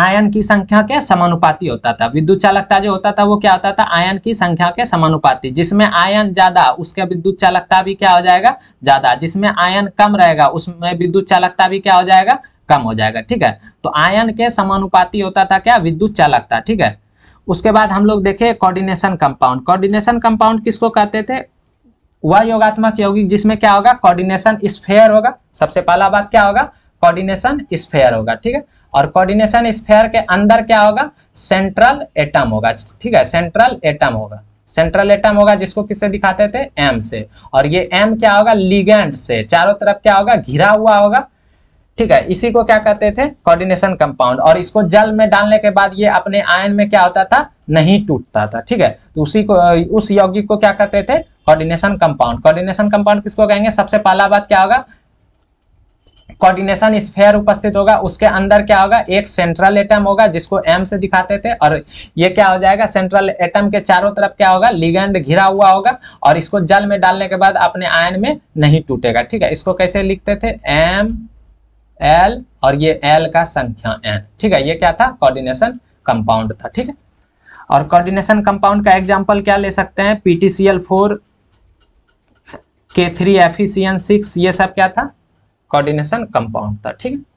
आयन की संख्या के समानुपाती होता था विद्युत चालकता जो होता था वो क्या होता था आयन की संख्या के समानुपाती जिसमें आयन ज्यादा उसका विद्युत चालकता भी क्या हो जाएगा ज्यादा जिसमें आयन कम रहेगा उसमें विद्युत चालकता भी क्या हो जाएगा कम हो जाएगा ठीक है तो आयन के समानुपाती होता था क्या विद्युत चालकता ठीक है उसके बाद हम लोग देखे कोऑर्डिनेशन कंपाउंड कोऑर्डिनेशन कंपाउंड किसको कहते थे वह योगात्मक यौगिक जिसमें क्या होगा कोऑर्डिनेशन स्फेयर होगा सबसे पहला बात क्या होगा कोऑर्डिनेशन स्फेयर होगा ठीक है और कोऑर्डिनेशन स्फेयर के अंदर क्या होगा सेंट्रल एटम होगा ठीक है सेंट्रल एटम होगा सेंट्रल एटम होगा जिसको किससे दिखाते थे एम से और ये एम क्या होगा लिगेंड से चारों तरफ क्या होगा घिरा हुआ होगा ठीक है इसी को क्या कहते थे कोऑर्डिनेशन कंपाउंड और इसको जल में डालने के बाद ये अपने आयन में क्या होता था नहीं टूटता था ठीक है तो उसी को उस यौगिक को क्या कहते थे कोऑर्डिनेशन कंपाउंड कोऑर्डिनेशन कंपाउंड किसको कहेंगे सबसे पहला बात क्या होगा कोऑर्डिनेशन स्फेयर उपस्थित होगा उसके अंदर क्या होगा एक सेंट्रल एटम होगा जिसको एम से दिखाते थे और ये क्या हो जाएगा सेंट्रल एटम के चारों तरफ क्या होगा लिगेंड घिरा हुआ होगा और इसको जल में डालने के बाद अपने आयन में नहीं टूटेगा ठीक है इसको कैसे लिखते थे एम एल और ये एल का संख्या एन ठीक है ये क्या था कोऑर्डिनेशन कंपाउंड था ठीक है और कोऑर्डिनेशन कंपाउंड का एग्जाम्पल क्या ले सकते हैं पीटीसीएल फोर के थ्री एफिसियन सिक्स ये सब क्या था कोऑर्डिनेशन कंपाउंड था ठीक है